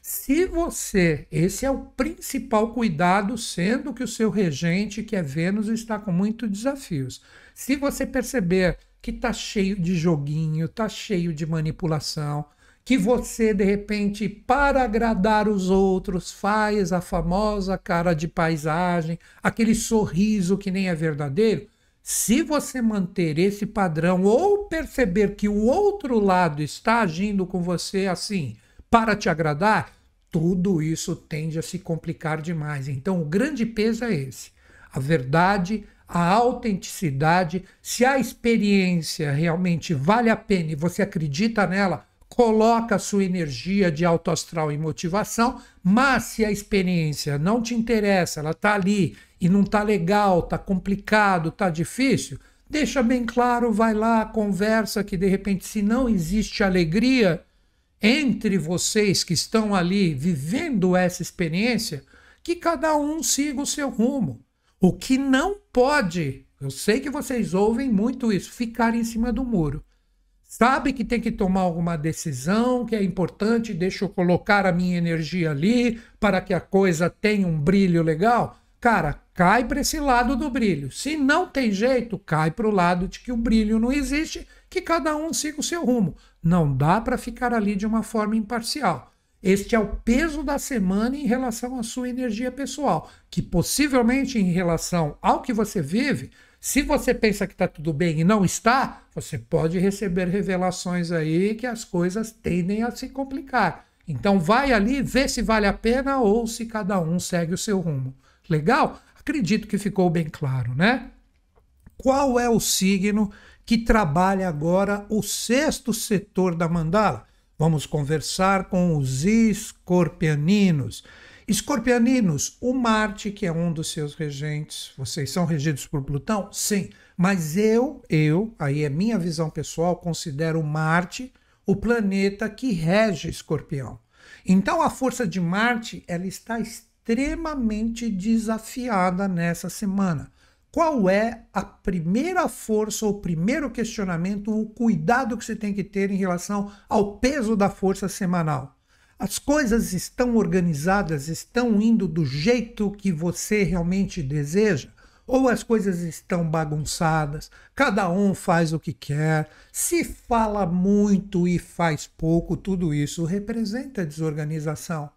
Se você, esse é o principal cuidado, sendo que o seu regente, que é Vênus, está com muitos desafios. Se você perceber que está cheio de joguinho, está cheio de manipulação, que você, de repente, para agradar os outros, faz a famosa cara de paisagem, aquele sorriso que nem é verdadeiro, se você manter esse padrão ou perceber que o outro lado está agindo com você assim para te agradar, tudo isso tende a se complicar demais. Então, o grande peso é esse. A verdade, a autenticidade, se a experiência realmente vale a pena e você acredita nela, coloca sua energia de alto astral e motivação, mas se a experiência não te interessa, ela está ali e não está legal, está complicado, está difícil, deixa bem claro, vai lá, conversa que de repente se não existe alegria entre vocês que estão ali vivendo essa experiência, que cada um siga o seu rumo. O que não pode, eu sei que vocês ouvem muito isso, ficar em cima do muro sabe que tem que tomar alguma decisão, que é importante, deixa eu colocar a minha energia ali para que a coisa tenha um brilho legal. Cara, cai para esse lado do brilho. Se não tem jeito, cai para o lado de que o brilho não existe, que cada um siga o seu rumo. Não dá para ficar ali de uma forma imparcial. Este é o peso da semana em relação à sua energia pessoal, que possivelmente em relação ao que você vive, se você pensa que está tudo bem e não está, você pode receber revelações aí que as coisas tendem a se complicar. Então vai ali, vê se vale a pena ou se cada um segue o seu rumo. Legal? Acredito que ficou bem claro, né? Qual é o signo que trabalha agora o sexto setor da mandala? Vamos conversar com os escorpianinos. Escorpianinos, o Marte, que é um dos seus regentes, vocês são regidos por Plutão? Sim, mas eu, eu, aí é minha visão pessoal, considero Marte o planeta que rege Escorpião. Então a força de Marte, ela está extremamente desafiada nessa semana. Qual é a primeira força, o primeiro questionamento, o cuidado que você tem que ter em relação ao peso da força semanal? As coisas estão organizadas, estão indo do jeito que você realmente deseja? Ou as coisas estão bagunçadas, cada um faz o que quer, se fala muito e faz pouco, tudo isso representa desorganização.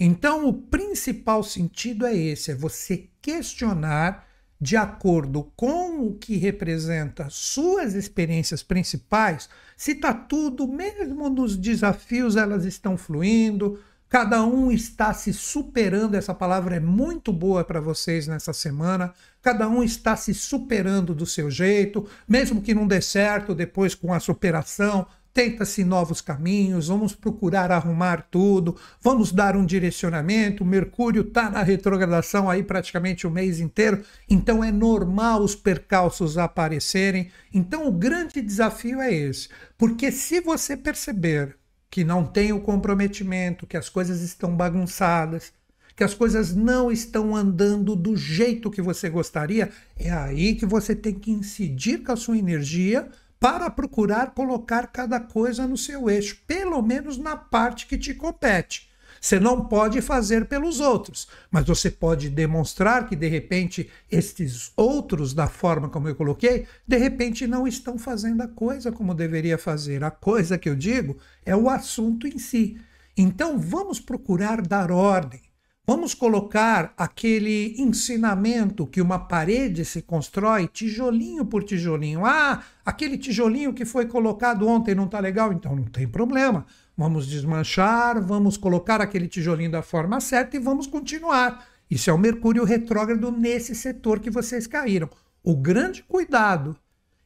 Então, o principal sentido é esse: é você questionar de acordo com o que representa suas experiências principais, se está tudo, mesmo nos desafios, elas estão fluindo, cada um está se superando. Essa palavra é muito boa para vocês nessa semana. Cada um está se superando do seu jeito, mesmo que não dê certo depois com a superação, tenta-se novos caminhos, vamos procurar arrumar tudo, vamos dar um direcionamento. Mercúrio está na retrogradação aí praticamente o mês inteiro, então é normal os percalços aparecerem. Então o grande desafio é esse, porque se você perceber que não tem o comprometimento, que as coisas estão bagunçadas, que as coisas não estão andando do jeito que você gostaria, é aí que você tem que incidir com a sua energia para procurar colocar cada coisa no seu eixo, pelo menos na parte que te compete. Você não pode fazer pelos outros, mas você pode demonstrar que, de repente, estes outros, da forma como eu coloquei, de repente não estão fazendo a coisa como deveria fazer. A coisa que eu digo é o assunto em si. Então, vamos procurar dar ordem. Vamos colocar aquele ensinamento que uma parede se constrói tijolinho por tijolinho. Ah, aquele tijolinho que foi colocado ontem não está legal, então não tem problema. Vamos desmanchar, vamos colocar aquele tijolinho da forma certa e vamos continuar. Isso é o Mercúrio retrógrado nesse setor que vocês caíram. O grande cuidado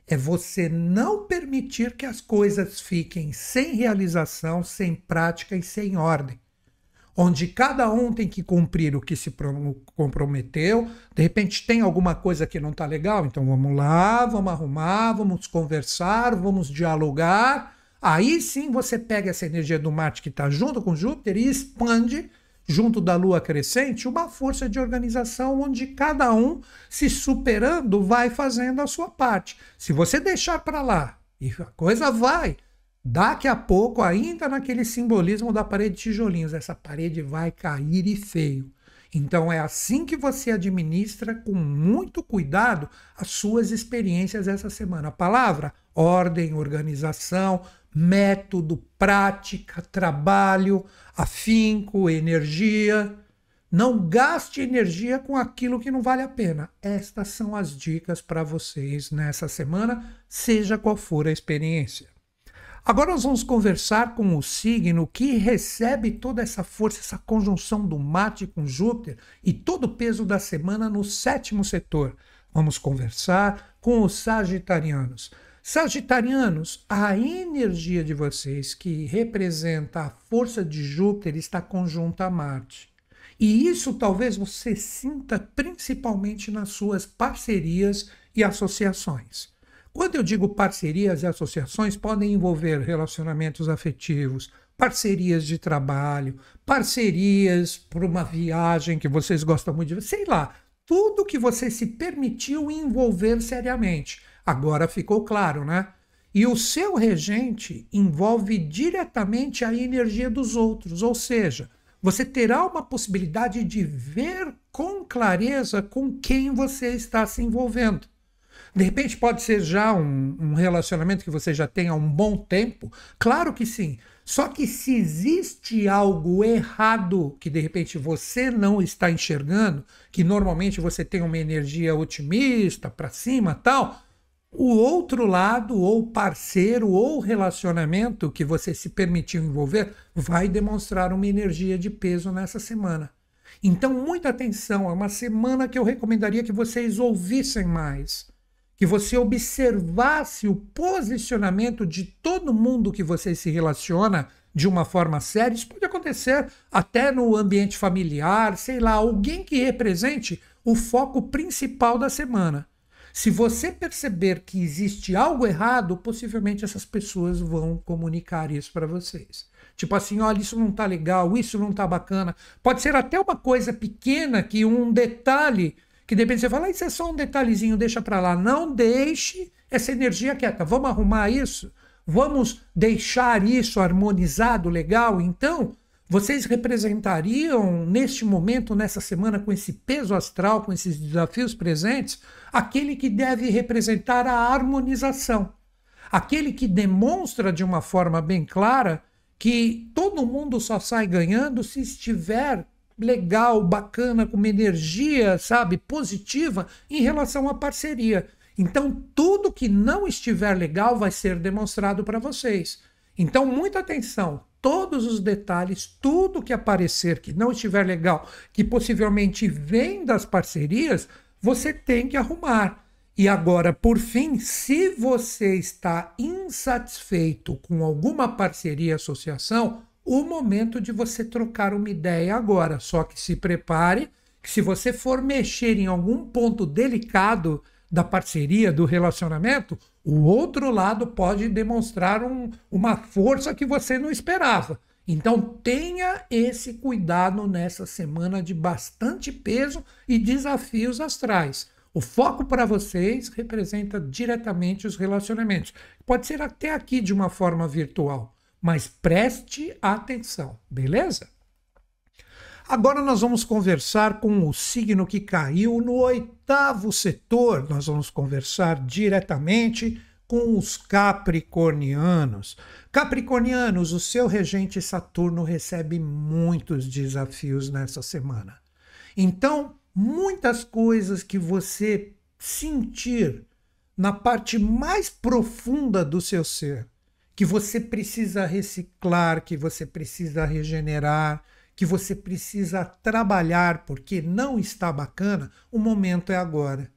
é você não permitir que as coisas fiquem sem realização, sem prática e sem ordem onde cada um tem que cumprir o que se comprometeu. De repente tem alguma coisa que não está legal, então vamos lá, vamos arrumar, vamos conversar, vamos dialogar. Aí sim você pega essa energia do Marte que está junto com Júpiter e expande junto da lua crescente uma força de organização onde cada um se superando vai fazendo a sua parte. Se você deixar para lá e a coisa vai, Daqui a pouco, ainda naquele simbolismo da parede de tijolinhos, essa parede vai cair e feio. Então é assim que você administra com muito cuidado as suas experiências essa semana. A palavra ordem, organização, método, prática, trabalho, afinco, energia. Não gaste energia com aquilo que não vale a pena. Estas são as dicas para vocês nessa semana, seja qual for a experiência. Agora nós vamos conversar com o signo que recebe toda essa força, essa conjunção do Marte com Júpiter e todo o peso da semana no sétimo setor. Vamos conversar com os Sagitarianos. Sagitarianos, a energia de vocês que representa a força de Júpiter está conjunta a Marte. E isso talvez você sinta principalmente nas suas parcerias e associações. Quando eu digo parcerias e associações, podem envolver relacionamentos afetivos, parcerias de trabalho, parcerias para uma viagem que vocês gostam muito de, sei lá, tudo que você se permitiu envolver seriamente. Agora ficou claro, né? E o seu regente envolve diretamente a energia dos outros, ou seja, você terá uma possibilidade de ver com clareza com quem você está se envolvendo. De repente pode ser já um, um relacionamento que você já tem há um bom tempo? Claro que sim. Só que se existe algo errado que de repente você não está enxergando, que normalmente você tem uma energia otimista, para cima, tal, o outro lado, ou parceiro, ou relacionamento que você se permitiu envolver, vai demonstrar uma energia de peso nessa semana. Então, muita atenção, é uma semana que eu recomendaria que vocês ouvissem mais que você observasse o posicionamento de todo mundo que você se relaciona de uma forma séria. Isso pode acontecer até no ambiente familiar, sei lá, alguém que represente o foco principal da semana. Se você perceber que existe algo errado, possivelmente essas pessoas vão comunicar isso para vocês. Tipo assim, olha, isso não tá legal, isso não tá bacana. Pode ser até uma coisa pequena que um detalhe que de repente você fala, ah, isso é só um detalhezinho, deixa para lá. Não deixe essa energia quieta. Vamos arrumar isso? Vamos deixar isso harmonizado, legal? Então, vocês representariam neste momento, nessa semana, com esse peso astral, com esses desafios presentes, aquele que deve representar a harmonização. Aquele que demonstra de uma forma bem clara que todo mundo só sai ganhando se estiver legal, bacana, com uma energia, sabe, positiva em relação à parceria. Então, tudo que não estiver legal vai ser demonstrado para vocês. Então, muita atenção. Todos os detalhes, tudo que aparecer que não estiver legal, que possivelmente vem das parcerias, você tem que arrumar. E agora, por fim, se você está insatisfeito com alguma parceria associação, o momento de você trocar uma ideia agora. Só que se prepare que se você for mexer em algum ponto delicado da parceria, do relacionamento, o outro lado pode demonstrar um, uma força que você não esperava. Então tenha esse cuidado nessa semana de bastante peso e desafios astrais. O foco para vocês representa diretamente os relacionamentos. Pode ser até aqui de uma forma virtual, mas preste atenção, beleza? Agora nós vamos conversar com o signo que caiu no oitavo setor. Nós vamos conversar diretamente com os capricornianos. Capricornianos, o seu regente Saturno recebe muitos desafios nessa semana. Então, muitas coisas que você sentir na parte mais profunda do seu ser, que você precisa reciclar, que você precisa regenerar, que você precisa trabalhar porque não está bacana, o momento é agora.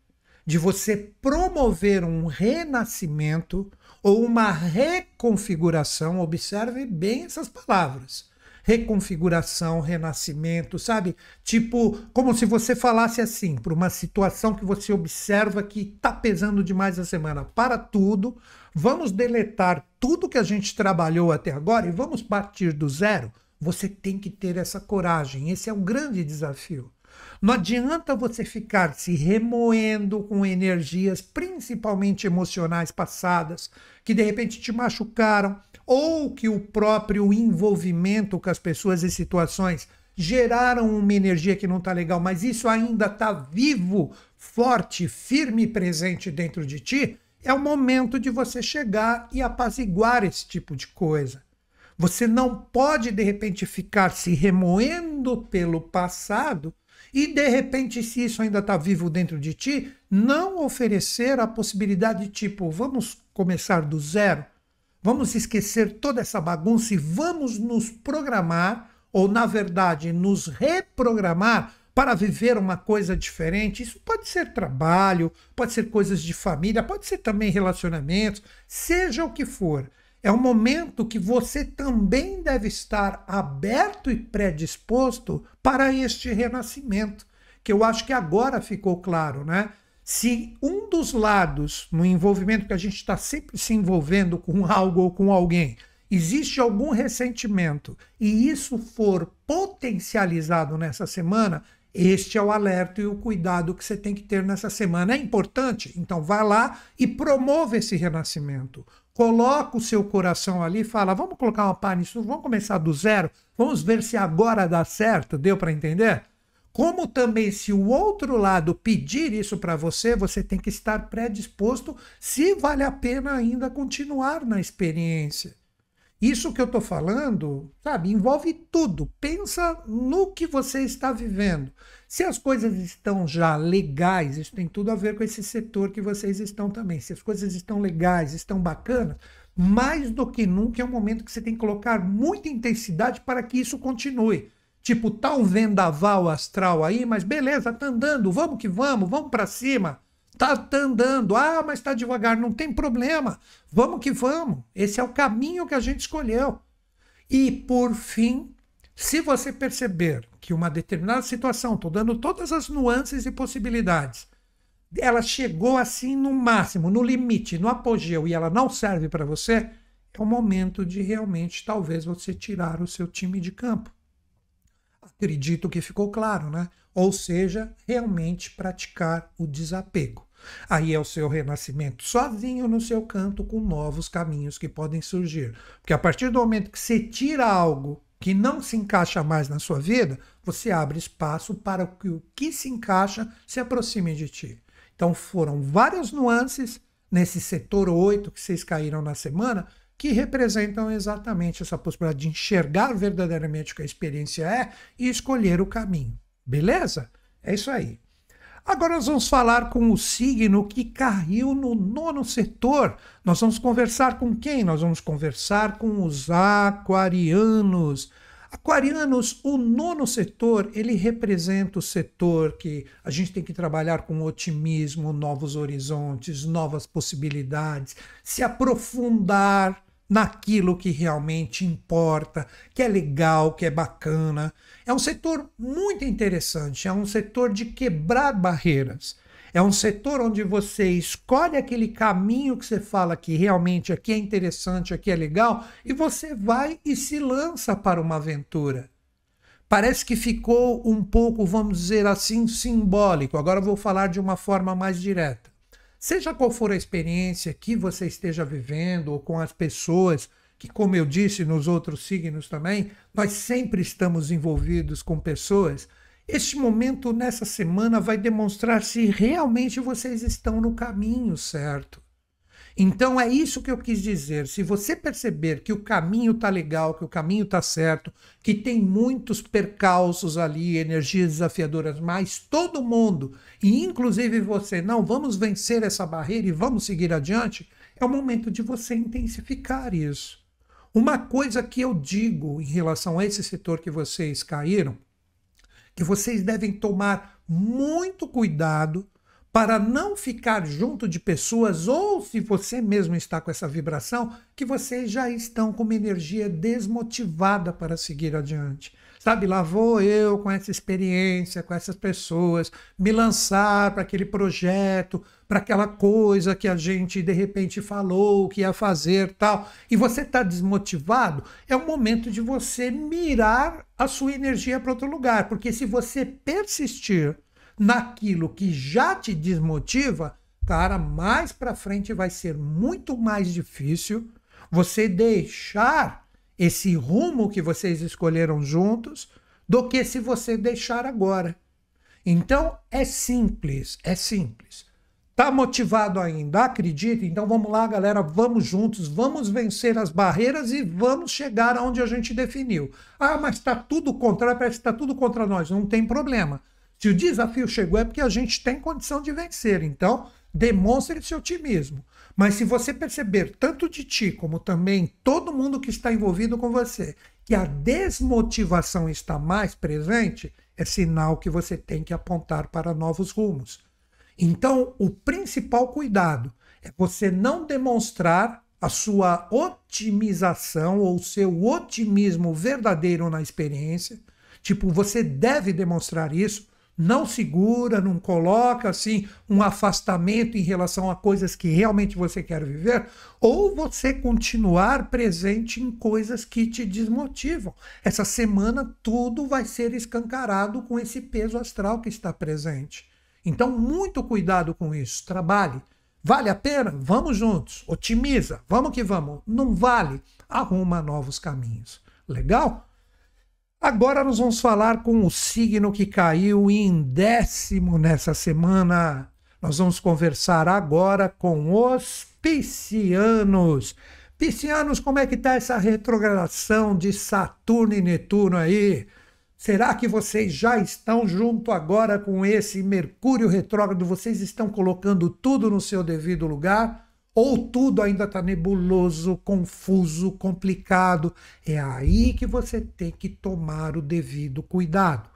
De você promover um renascimento ou uma reconfiguração, observe bem essas palavras reconfiguração, renascimento, sabe? Tipo, como se você falasse assim, para uma situação que você observa que está pesando demais a semana, para tudo, vamos deletar tudo que a gente trabalhou até agora e vamos partir do zero. Você tem que ter essa coragem. Esse é um grande desafio. Não adianta você ficar se remoendo com energias, principalmente emocionais passadas, que de repente te machucaram, ou que o próprio envolvimento com as pessoas e situações geraram uma energia que não está legal, mas isso ainda está vivo, forte, firme e presente dentro de ti, é o momento de você chegar e apaziguar esse tipo de coisa. Você não pode, de repente, ficar se remoendo pelo passado e, de repente, se isso ainda está vivo dentro de ti, não oferecer a possibilidade de, tipo, vamos começar do zero Vamos esquecer toda essa bagunça e vamos nos programar, ou na verdade, nos reprogramar para viver uma coisa diferente. Isso pode ser trabalho, pode ser coisas de família, pode ser também relacionamentos, seja o que for. É um momento que você também deve estar aberto e predisposto para este renascimento, que eu acho que agora ficou claro, né? Se um dos lados, no envolvimento que a gente está sempre se envolvendo com algo ou com alguém, existe algum ressentimento e isso for potencializado nessa semana, este é o alerta e o cuidado que você tem que ter nessa semana. É importante? Então vá lá e promova esse renascimento. Coloca o seu coração ali e fala: vamos colocar uma pá nisso, vamos começar do zero, vamos ver se agora dá certo. Deu para entender? Como também, se o outro lado pedir isso para você, você tem que estar predisposto se vale a pena ainda continuar na experiência. Isso que eu estou falando, sabe, envolve tudo. Pensa no que você está vivendo. Se as coisas estão já legais, isso tem tudo a ver com esse setor que vocês estão também. Se as coisas estão legais, estão bacanas, mais do que nunca é um momento que você tem que colocar muita intensidade para que isso continue. Tipo, tal tá um vendaval astral aí, mas beleza, tá andando, vamos que vamos, vamos para cima. Tá, tá andando, ah, mas tá devagar, não tem problema, vamos que vamos. Esse é o caminho que a gente escolheu. E por fim, se você perceber que uma determinada situação, estou dando todas as nuances e possibilidades, ela chegou assim no máximo, no limite, no apogeu, e ela não serve para você, é o momento de realmente, talvez, você tirar o seu time de campo. Acredito que ficou claro, né? Ou seja, realmente praticar o desapego. Aí é o seu renascimento sozinho no seu canto com novos caminhos que podem surgir. Porque a partir do momento que você tira algo que não se encaixa mais na sua vida, você abre espaço para que o que se encaixa se aproxime de ti. Então foram várias nuances nesse setor 8 que vocês caíram na semana que representam exatamente essa possibilidade de enxergar verdadeiramente o que a experiência é e escolher o caminho. Beleza? É isso aí. Agora nós vamos falar com o signo que caiu no nono setor. Nós vamos conversar com quem? Nós vamos conversar com os aquarianos. Aquarianos, o nono setor, ele representa o setor que a gente tem que trabalhar com otimismo, novos horizontes, novas possibilidades, se aprofundar naquilo que realmente importa, que é legal, que é bacana. É um setor muito interessante, é um setor de quebrar barreiras. É um setor onde você escolhe aquele caminho que você fala que realmente aqui é interessante, aqui é legal, e você vai e se lança para uma aventura. Parece que ficou um pouco, vamos dizer assim, simbólico. Agora vou falar de uma forma mais direta. Seja qual for a experiência que você esteja vivendo ou com as pessoas que, como eu disse nos outros signos também, nós sempre estamos envolvidos com pessoas. Este momento nessa semana vai demonstrar se realmente vocês estão no caminho certo. Então é isso que eu quis dizer. Se você perceber que o caminho tá legal, que o caminho tá certo, que tem muitos percalços ali, energias desafiadoras, mas todo mundo, e inclusive você, não, vamos vencer essa barreira e vamos seguir adiante, é o momento de você intensificar isso. Uma coisa que eu digo em relação a esse setor que vocês caíram, que vocês devem tomar muito cuidado para não ficar junto de pessoas ou se você mesmo está com essa vibração, que vocês já estão com uma energia desmotivada para seguir adiante. Sabe, lá vou eu com essa experiência, com essas pessoas, me lançar para aquele projeto, para aquela coisa que a gente de repente falou que ia fazer, tal. E você está desmotivado, é o momento de você mirar a sua energia para outro lugar, porque se você persistir naquilo que já te desmotiva, cara, mais para frente vai ser muito mais difícil você deixar esse rumo que vocês escolheram juntos do que se você deixar agora. Então é simples, é simples. Tá motivado ainda? Acredita? Então vamos lá, galera, vamos juntos, vamos vencer as barreiras e vamos chegar aonde a gente definiu. Ah, mas está tudo contra, parece que está tudo contra nós. Não tem problema. Se o desafio chegou é porque a gente tem condição de vencer. Então, demonstre seu otimismo. Mas se você perceber, tanto de ti como também todo mundo que está envolvido com você, que a desmotivação está mais presente, é sinal que você tem que apontar para novos rumos. Então, o principal cuidado é você não demonstrar a sua otimização ou seu otimismo verdadeiro na experiência. Tipo, você deve demonstrar isso, não segura, não coloca assim um afastamento em relação a coisas que realmente você quer viver, ou você continuar presente em coisas que te desmotivam. Essa semana tudo vai ser escancarado com esse peso astral que está presente. Então, muito cuidado com isso. Trabalhe. Vale a pena? Vamos juntos. Otimiza. Vamos que vamos. Não vale? Arruma novos caminhos. Legal? Agora nós vamos falar com o signo que caiu em décimo nessa semana. Nós vamos conversar agora com os piscianos. Piscianos, como é que tá essa retrogradação de Saturno e Netuno aí? Será que vocês já estão junto agora com esse Mercúrio retrógrado? Vocês estão colocando tudo no seu devido lugar? ou tudo ainda está nebuloso, confuso, complicado. É aí que você tem que tomar o devido cuidado.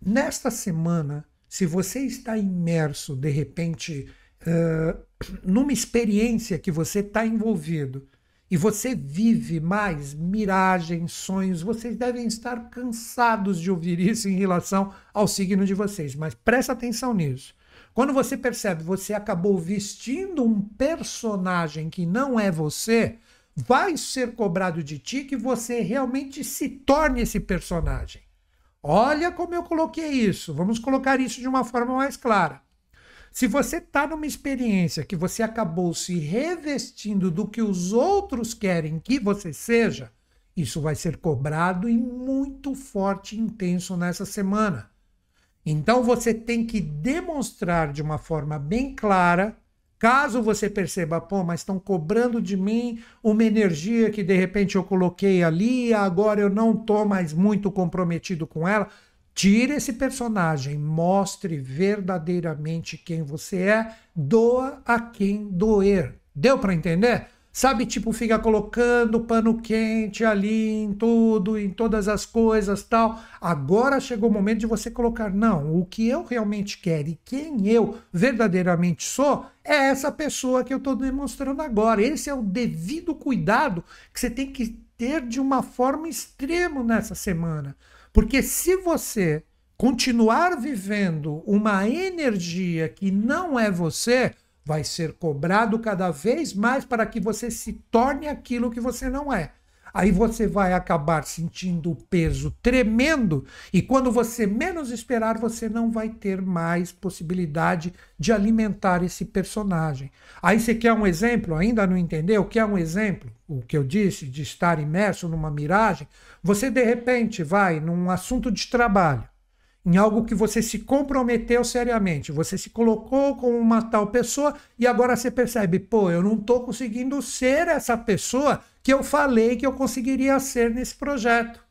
Nesta semana, se você está imerso, de repente, uh, numa experiência que você está envolvido e você vive mais miragens, sonhos, vocês devem estar cansados de ouvir isso em relação ao signo de vocês, mas presta atenção nisso. Quando você percebe, você acabou vestindo um personagem que não é você, vai ser cobrado de ti que você realmente se torne esse personagem. Olha como eu coloquei isso. Vamos colocar isso de uma forma mais clara. Se você está numa experiência que você acabou se revestindo do que os outros querem que você seja, isso vai ser cobrado e muito forte e intenso nessa semana. Então você tem que demonstrar de uma forma bem clara, caso você perceba, pô, mas estão cobrando de mim uma energia que de repente eu coloquei ali, agora eu não tô mais muito comprometido com ela. Tire esse personagem, mostre verdadeiramente quem você é, doa a quem doer. Deu para entender? sabe, tipo, fica colocando pano quente ali em tudo, em todas as coisas tal. Agora chegou o momento de você colocar, não, o que eu realmente quero e quem eu verdadeiramente sou é essa pessoa que eu estou demonstrando agora. Esse é o devido cuidado que você tem que ter de uma forma extrema nessa semana. Porque se você continuar vivendo uma energia que não é você, vai ser cobrado cada vez mais para que você se torne aquilo que você não é. Aí você vai acabar sentindo o peso tremendo, e quando você menos esperar, você não vai ter mais possibilidade de alimentar esse personagem. Aí você quer um exemplo? Ainda não entendeu? Quer um exemplo? O que eu disse de estar imerso numa miragem? Você de repente vai num assunto de trabalho em algo que você se comprometeu seriamente, você se colocou como uma tal pessoa e agora você percebe, pô, eu não estou conseguindo ser essa pessoa que eu falei que eu conseguiria ser nesse projeto.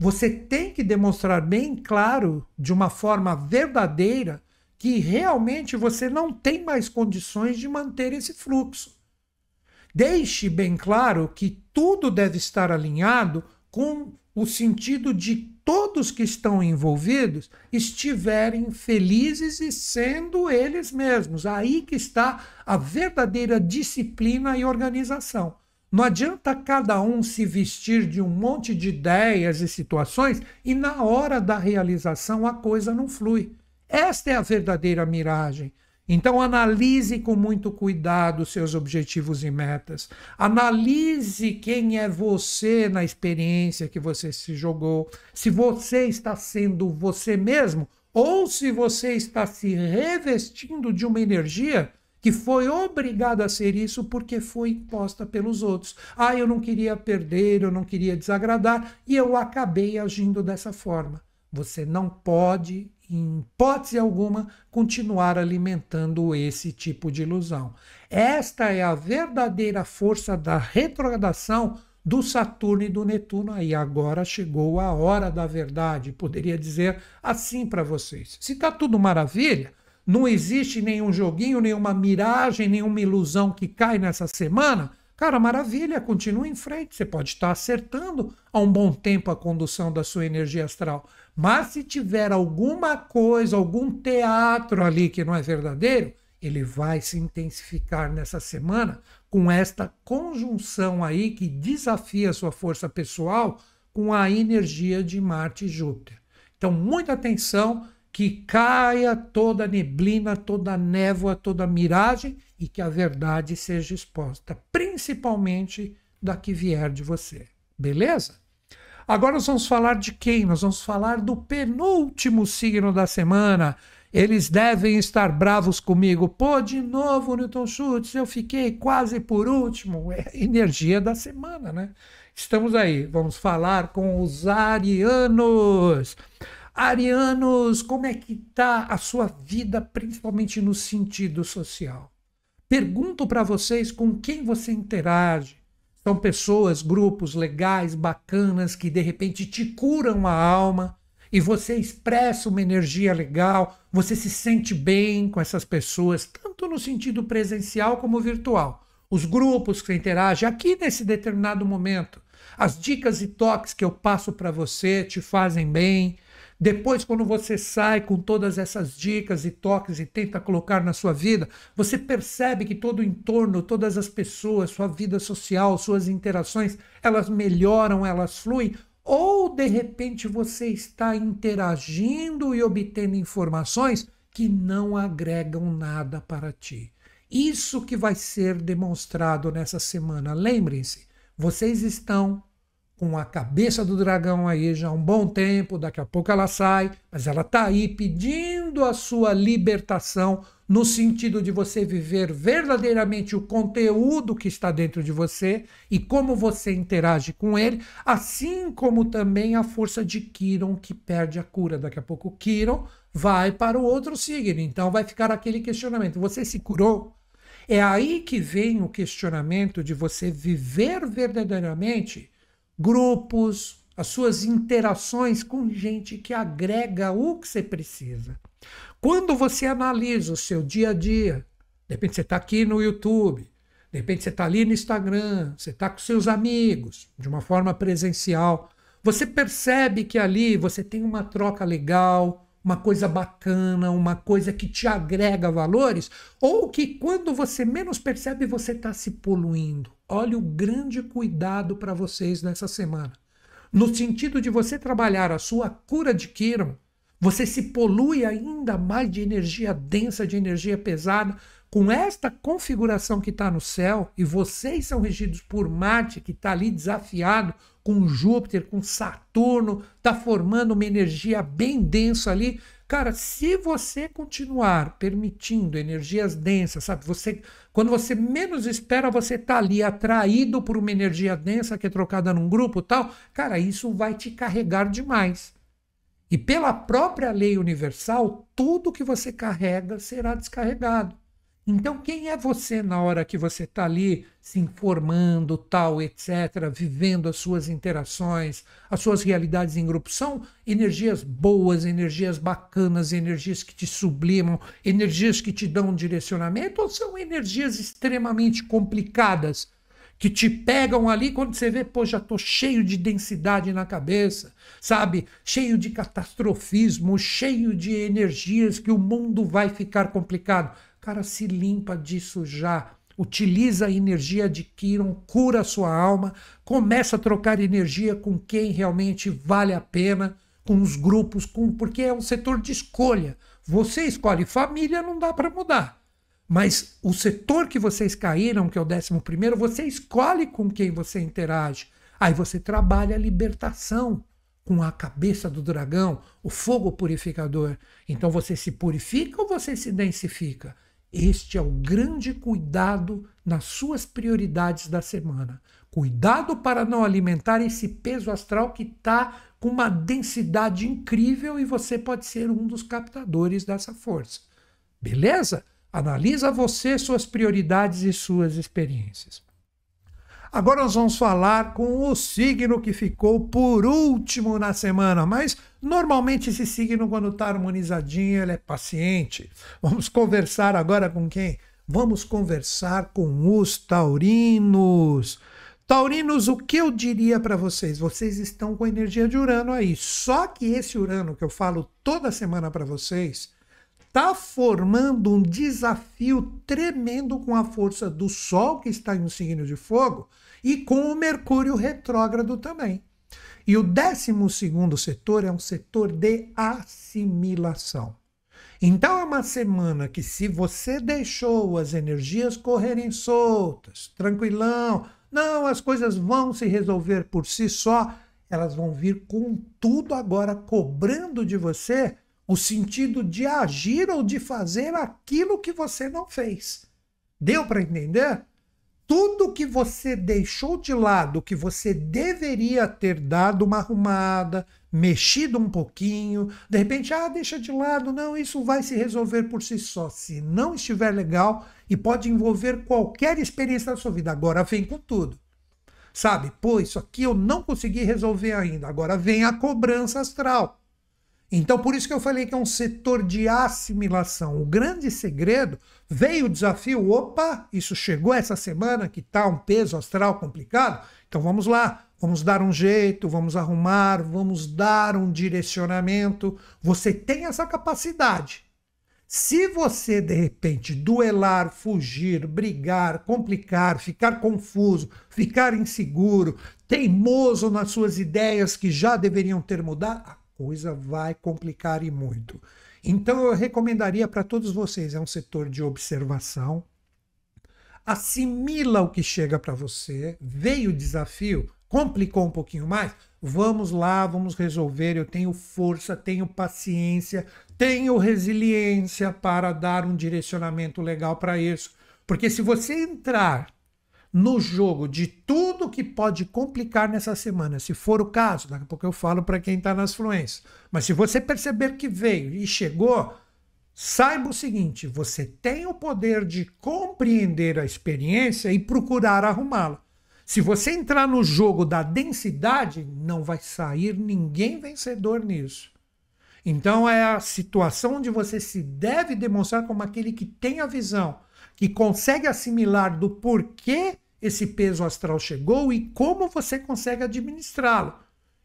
Você tem que demonstrar bem claro, de uma forma verdadeira, que realmente você não tem mais condições de manter esse fluxo. Deixe bem claro que tudo deve estar alinhado com o sentido de todos que estão envolvidos estiverem felizes e sendo eles mesmos. Aí que está a verdadeira disciplina e organização. Não adianta cada um se vestir de um monte de ideias e situações e na hora da realização a coisa não flui. Esta é a verdadeira miragem. Então, analise com muito cuidado seus objetivos e metas. Analise quem é você na experiência que você se jogou. Se você está sendo você mesmo ou se você está se revestindo de uma energia que foi obrigada a ser isso porque foi imposta pelos outros. Ah, eu não queria perder, eu não queria desagradar e eu acabei agindo dessa forma. Você não pode em hipótese alguma, continuar alimentando esse tipo de ilusão. Esta é a verdadeira força da retrogradação do Saturno e do Netuno aí. Agora chegou a hora da verdade, poderia dizer assim para vocês. Se está tudo maravilha, não existe nenhum joguinho, nenhuma miragem, nenhuma ilusão que cai nessa semana, Cara, maravilha, continue em frente. Você pode estar tá acertando há um bom tempo a condução da sua energia astral. Mas se tiver alguma coisa, algum teatro ali que não é verdadeiro, ele vai se intensificar nessa semana com esta conjunção aí que desafia a sua força pessoal com a energia de Marte e Júpiter. Então, muita atenção que caia toda neblina, toda névoa, toda miragem e que a verdade seja exposta, principalmente da que vier de você. Beleza? Agora nós vamos falar de quem? Nós vamos falar do penúltimo signo da semana. Eles devem estar bravos comigo. Pô, de novo, Newton Schultz, eu fiquei quase por último. É energia da semana, né? Estamos aí, vamos falar com os arianos. Arianos, como é que tá a sua vida, principalmente no sentido social? Pergunto para vocês com quem você interage, são então, pessoas, grupos legais, bacanas, que de repente te curam a alma e você expressa uma energia legal, você se sente bem com essas pessoas, tanto no sentido presencial como virtual. Os grupos que você interage aqui nesse determinado momento, as dicas e toques que eu passo para você te fazem bem, depois, quando você sai com todas essas dicas e toques e tenta colocar na sua vida, você percebe que todo o entorno, todas as pessoas, sua vida social, suas interações, elas melhoram, elas fluem. Ou de repente você está interagindo e obtendo informações que não agregam nada para ti. Isso que vai ser demonstrado nessa semana. Lembrem-se, vocês estão com a cabeça do dragão aí já há um bom tempo, daqui a pouco ela sai, mas ela está aí pedindo a sua libertação no sentido de você viver verdadeiramente o conteúdo que está dentro de você e como você interage com ele, assim como também a força de Kiron que perde a cura. Daqui a pouco Kiron vai para o outro signo, então vai ficar aquele questionamento: você se curou? É aí que vem o questionamento de você viver verdadeiramente grupos, as suas interações com gente que agrega o que você precisa. Quando você analisa o seu dia a dia, de repente você está aqui no YouTube, de repente você está ali no Instagram, você está com seus amigos, de uma forma presencial, você percebe que ali você tem uma troca legal, uma coisa bacana, uma coisa que te agrega valores, ou que quando você menos percebe, você está se poluindo. Olha o grande cuidado para vocês nessa semana. No sentido de você trabalhar a sua cura de Kiron, você se polui ainda mais de energia densa, de energia pesada. Com esta configuração que está no céu, e vocês são regidos por Marte, que está ali desafiado, com Júpiter, com Saturno, está formando uma energia bem densa ali. Cara, se você continuar permitindo energias densas, sabe? Você, quando você menos espera, você está ali atraído por uma energia densa que é trocada num grupo, tal. Cara, isso vai te carregar demais. E pela própria lei universal, tudo que você carrega será descarregado. Então, quem é você na hora que você está ali se informando, tal, etc., vivendo as suas interações, as suas realidades em grupo? São energias boas, energias bacanas, energias que te sublimam, energias que te dão um direcionamento, ou são energias extremamente complicadas? que te pegam ali quando você vê, pô, já estou cheio de densidade na cabeça, sabe? Cheio de catastrofismo, cheio de energias que o mundo vai ficar complicado. Cara, se limpa disso já. Utiliza a energia de Kiron, cura a sua alma, começa a trocar energia com quem realmente vale a pena, com os grupos, com porque é um setor de escolha. Você escolhe família, não dá para mudar. Mas o setor que vocês caíram, que é o décimo primeiro, você escolhe com quem você interage. Aí você trabalha a libertação com a cabeça do dragão, o fogo purificador. Então você se purifica ou você se densifica? Este é o grande cuidado nas suas prioridades da semana. Cuidado para não alimentar esse peso astral que está com uma densidade incrível e você pode ser um dos captadores dessa força. Beleza? Analisa você, suas prioridades e suas experiências. Agora nós vamos falar com o signo que ficou por último na semana, mas normalmente esse signo, quando está harmonizadinho, ele é paciente. Vamos conversar agora com quem? Vamos conversar com os taurinos. Taurinos, o que eu diria para vocês? Vocês estão com a energia de Urano aí. Só que esse Urano que eu falo toda semana para vocês tá formando um desafio tremendo com a força do Sol que está em um signo de fogo e com o Mercúrio retrógrado também. E o 12 setor é um setor de assimilação. Então é uma semana que, se você deixou as energias correrem soltas, tranquilão, não, as coisas vão se resolver por si só, elas vão vir com tudo agora cobrando de você o sentido de agir ou de fazer aquilo que você não fez. Deu para entender? tudo que você deixou de lado, que você deveria ter dado uma arrumada, mexido um pouquinho, de repente, ah, deixa de lado, não, isso vai se resolver por si só. Se não estiver legal, e pode envolver qualquer experiência da sua vida, agora vem com tudo. Sabe, pô, isso aqui eu não consegui resolver ainda. Agora vem a cobrança astral. Então, por isso que eu falei que é um setor de assimilação. O grande segredo veio o desafio. Opa, isso chegou essa semana que está um peso astral complicado. Então vamos lá, vamos dar um jeito, vamos arrumar, vamos dar um direcionamento. Você tem essa capacidade. Se você, de repente, duelar, fugir, brigar, complicar, ficar confuso, ficar inseguro, teimoso nas suas ideias que já deveriam ter mudado, coisa vai complicar e muito. Então eu recomendaria para todos vocês, é um setor de observação. Assimila o que chega para você, veio o desafio, complicou um pouquinho mais, vamos lá, vamos resolver. Eu tenho força, tenho paciência, tenho resiliência para dar um direcionamento legal para isso. Porque se você entrar no jogo de tudo que pode complicar nessa semana. Se for o caso, daqui a pouco eu falo para quem está nas fluências. Mas se você perceber que veio e chegou, saiba o seguinte: você tem o poder de compreender a experiência e procurar arrumá-la. Se você entrar no jogo da densidade, não vai sair ninguém vencedor nisso. Então é a situação onde você se deve demonstrar como aquele que tem a visão, que consegue assimilar do porquê esse peso astral chegou e como você consegue administrá-lo.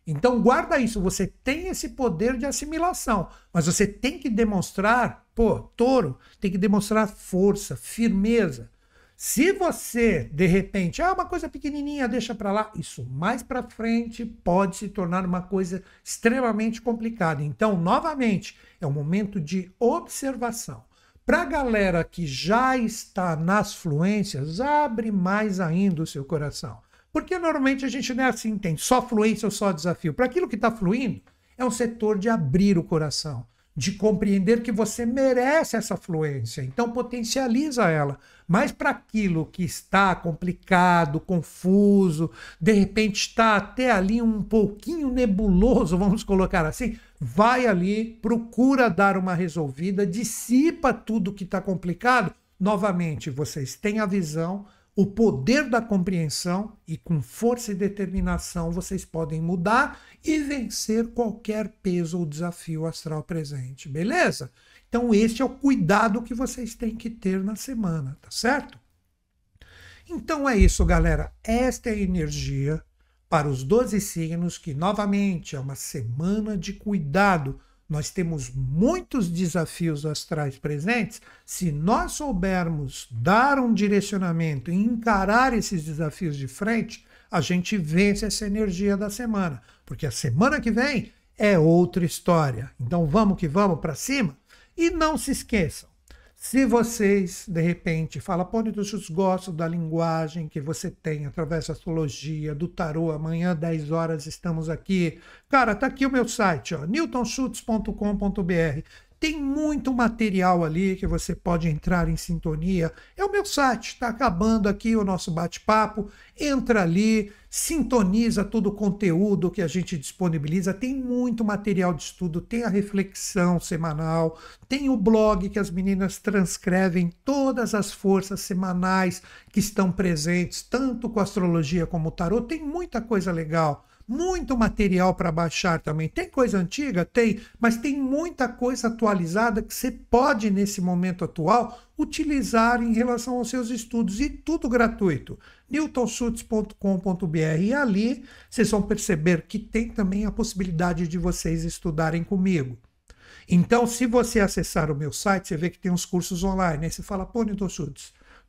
Então guarda isso, você tem esse poder de assimilação, mas você tem que demonstrar, pô, touro, tem que demonstrar força, firmeza. Se você, de repente, ah, uma coisa pequenininha, deixa para lá, isso mais para frente pode se tornar uma coisa extremamente complicada. Então, novamente, é um momento de observação. Para a galera que já está nas fluências, abre mais ainda o seu coração. Porque normalmente a gente não é assim, tem só fluência ou só desafio. Para aquilo que está fluindo, é um setor de abrir o coração de compreender que você merece essa fluência. Então potencializa ela. Mas para aquilo que está complicado, confuso, de repente está até ali um pouquinho nebuloso, vamos colocar assim, vai ali, procura dar uma resolvida, dissipa tudo que está complicado. Novamente, vocês têm a visão, o poder da compreensão e com força e determinação vocês podem mudar e vencer qualquer peso ou desafio astral presente, beleza? Então este é o cuidado que vocês têm que ter na semana, tá certo? Então é isso, galera. Esta é a energia para os 12 signos que novamente é uma semana de cuidado nós temos muitos desafios astrais presentes. Se nós soubermos dar um direcionamento e encarar esses desafios de frente, a gente vence essa energia da semana, porque a semana que vem é outra história. Então vamos que vamos para cima e não se esqueçam. Se vocês, de repente, falam, pô, eu gosto da linguagem que você tem através da astrologia, do tarô, amanhã, 10 horas, estamos aqui. Cara, tá aqui o meu site, ó, newtonschutz.com.br. Tem muito material ali que você pode entrar em sintonia. É o meu site, está acabando aqui o nosso bate-papo. Entra ali, sintoniza todo o conteúdo que a gente disponibiliza. Tem muito material de estudo, tem a reflexão semanal, tem o blog que as meninas transcrevem todas as forças semanais que estão presentes, tanto com astrologia como tarot. Tem muita coisa legal muito material para baixar também. Tem coisa antiga? Tem, mas tem muita coisa atualizada que você pode, nesse momento atual, utilizar em relação aos seus estudos e tudo gratuito. newtonschutz.com.br e ali vocês vão perceber que tem também a possibilidade de vocês estudarem comigo. Então, se você acessar o meu site, você vê que tem uns cursos online. Aí você fala, pô, Newton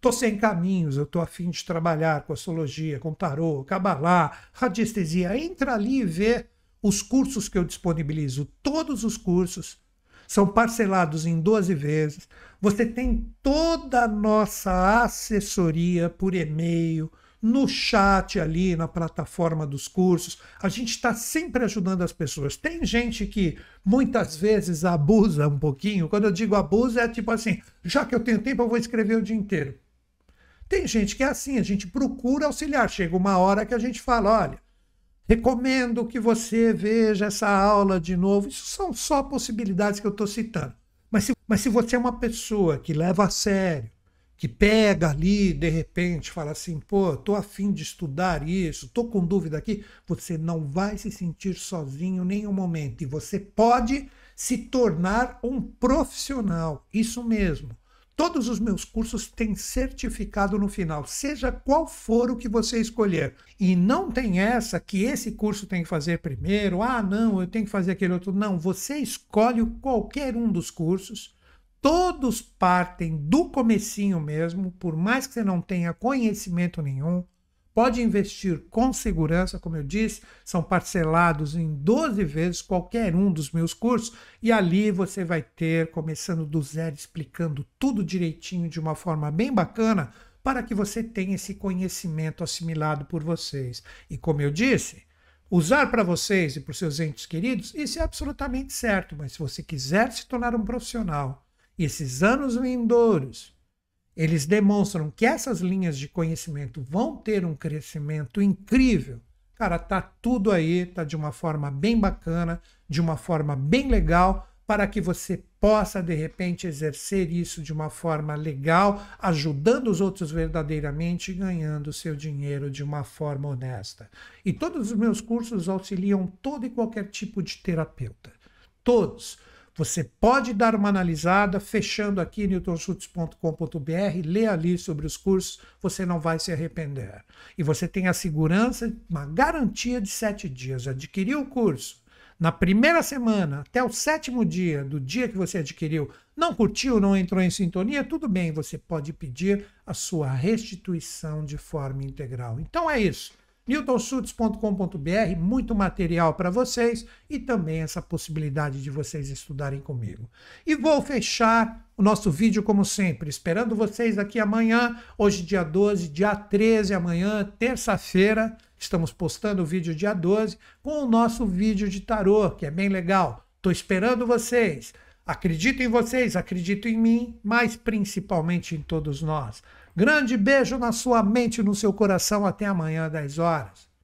Tô sem caminhos, eu tô afim de trabalhar com astrologia, com tarô, cabalá, radiestesia. Entra ali e vê os cursos que eu disponibilizo. Todos os cursos são parcelados em 12 vezes. Você tem toda a nossa assessoria por e-mail, no chat ali, na plataforma dos cursos. A gente está sempre ajudando as pessoas. Tem gente que muitas vezes abusa um pouquinho. Quando eu digo abusa, é tipo assim: já que eu tenho tempo, eu vou escrever o dia inteiro. Tem gente que é assim, a gente procura auxiliar. Chega uma hora que a gente fala: olha, recomendo que você veja essa aula de novo. Isso são só possibilidades que eu estou citando. Mas se, mas se você é uma pessoa que leva a sério, que pega ali, de repente, fala assim, pô, tô afim de estudar isso, tô com dúvida aqui, você não vai se sentir sozinho em nenhum momento. E você pode se tornar um profissional. Isso mesmo. Todos os meus cursos têm certificado no final, seja qual for o que você escolher. E não tem essa que esse curso tem que fazer primeiro, ah, não, eu tenho que fazer aquele outro. Não, você escolhe qualquer um dos cursos. Todos partem do comecinho mesmo, por mais que você não tenha conhecimento nenhum pode investir com segurança, como eu disse, são parcelados em 12 vezes qualquer um dos meus cursos, e ali você vai ter, começando do zero, explicando tudo direitinho de uma forma bem bacana, para que você tenha esse conhecimento assimilado por vocês. E como eu disse, usar para vocês e para os seus entes queridos, isso é absolutamente certo, mas se você quiser se tornar um profissional, e esses anos vindouros eles demonstram que essas linhas de conhecimento vão ter um crescimento incrível. Cara, tá tudo aí, tá de uma forma bem bacana, de uma forma bem legal, para que você possa de repente exercer isso de uma forma legal, ajudando os outros verdadeiramente e ganhando seu dinheiro de uma forma honesta. E todos os meus cursos auxiliam todo e qualquer tipo de terapeuta. Todos você pode dar uma analisada fechando aqui newtonschutz.com.br, lê ali sobre os cursos, você não vai se arrepender. E você tem a segurança, uma garantia de sete dias. Adquiriu o curso, na primeira semana até o sétimo dia do dia que você adquiriu, não curtiu, não entrou em sintonia, tudo bem, você pode pedir a sua restituição de forma integral. Então é isso newtonschutz.com.br, muito material para vocês e também essa possibilidade de vocês estudarem comigo. E vou fechar o nosso vídeo como sempre, esperando vocês aqui amanhã, hoje dia 12, dia 13 amanhã, terça-feira, estamos postando o vídeo dia 12 com o nosso vídeo de tarô, que é bem legal. Tô esperando vocês. Acredito em vocês, acredito em mim, mas principalmente em todos nós. Grande beijo na sua mente e no seu coração. Até amanhã, 10 horas.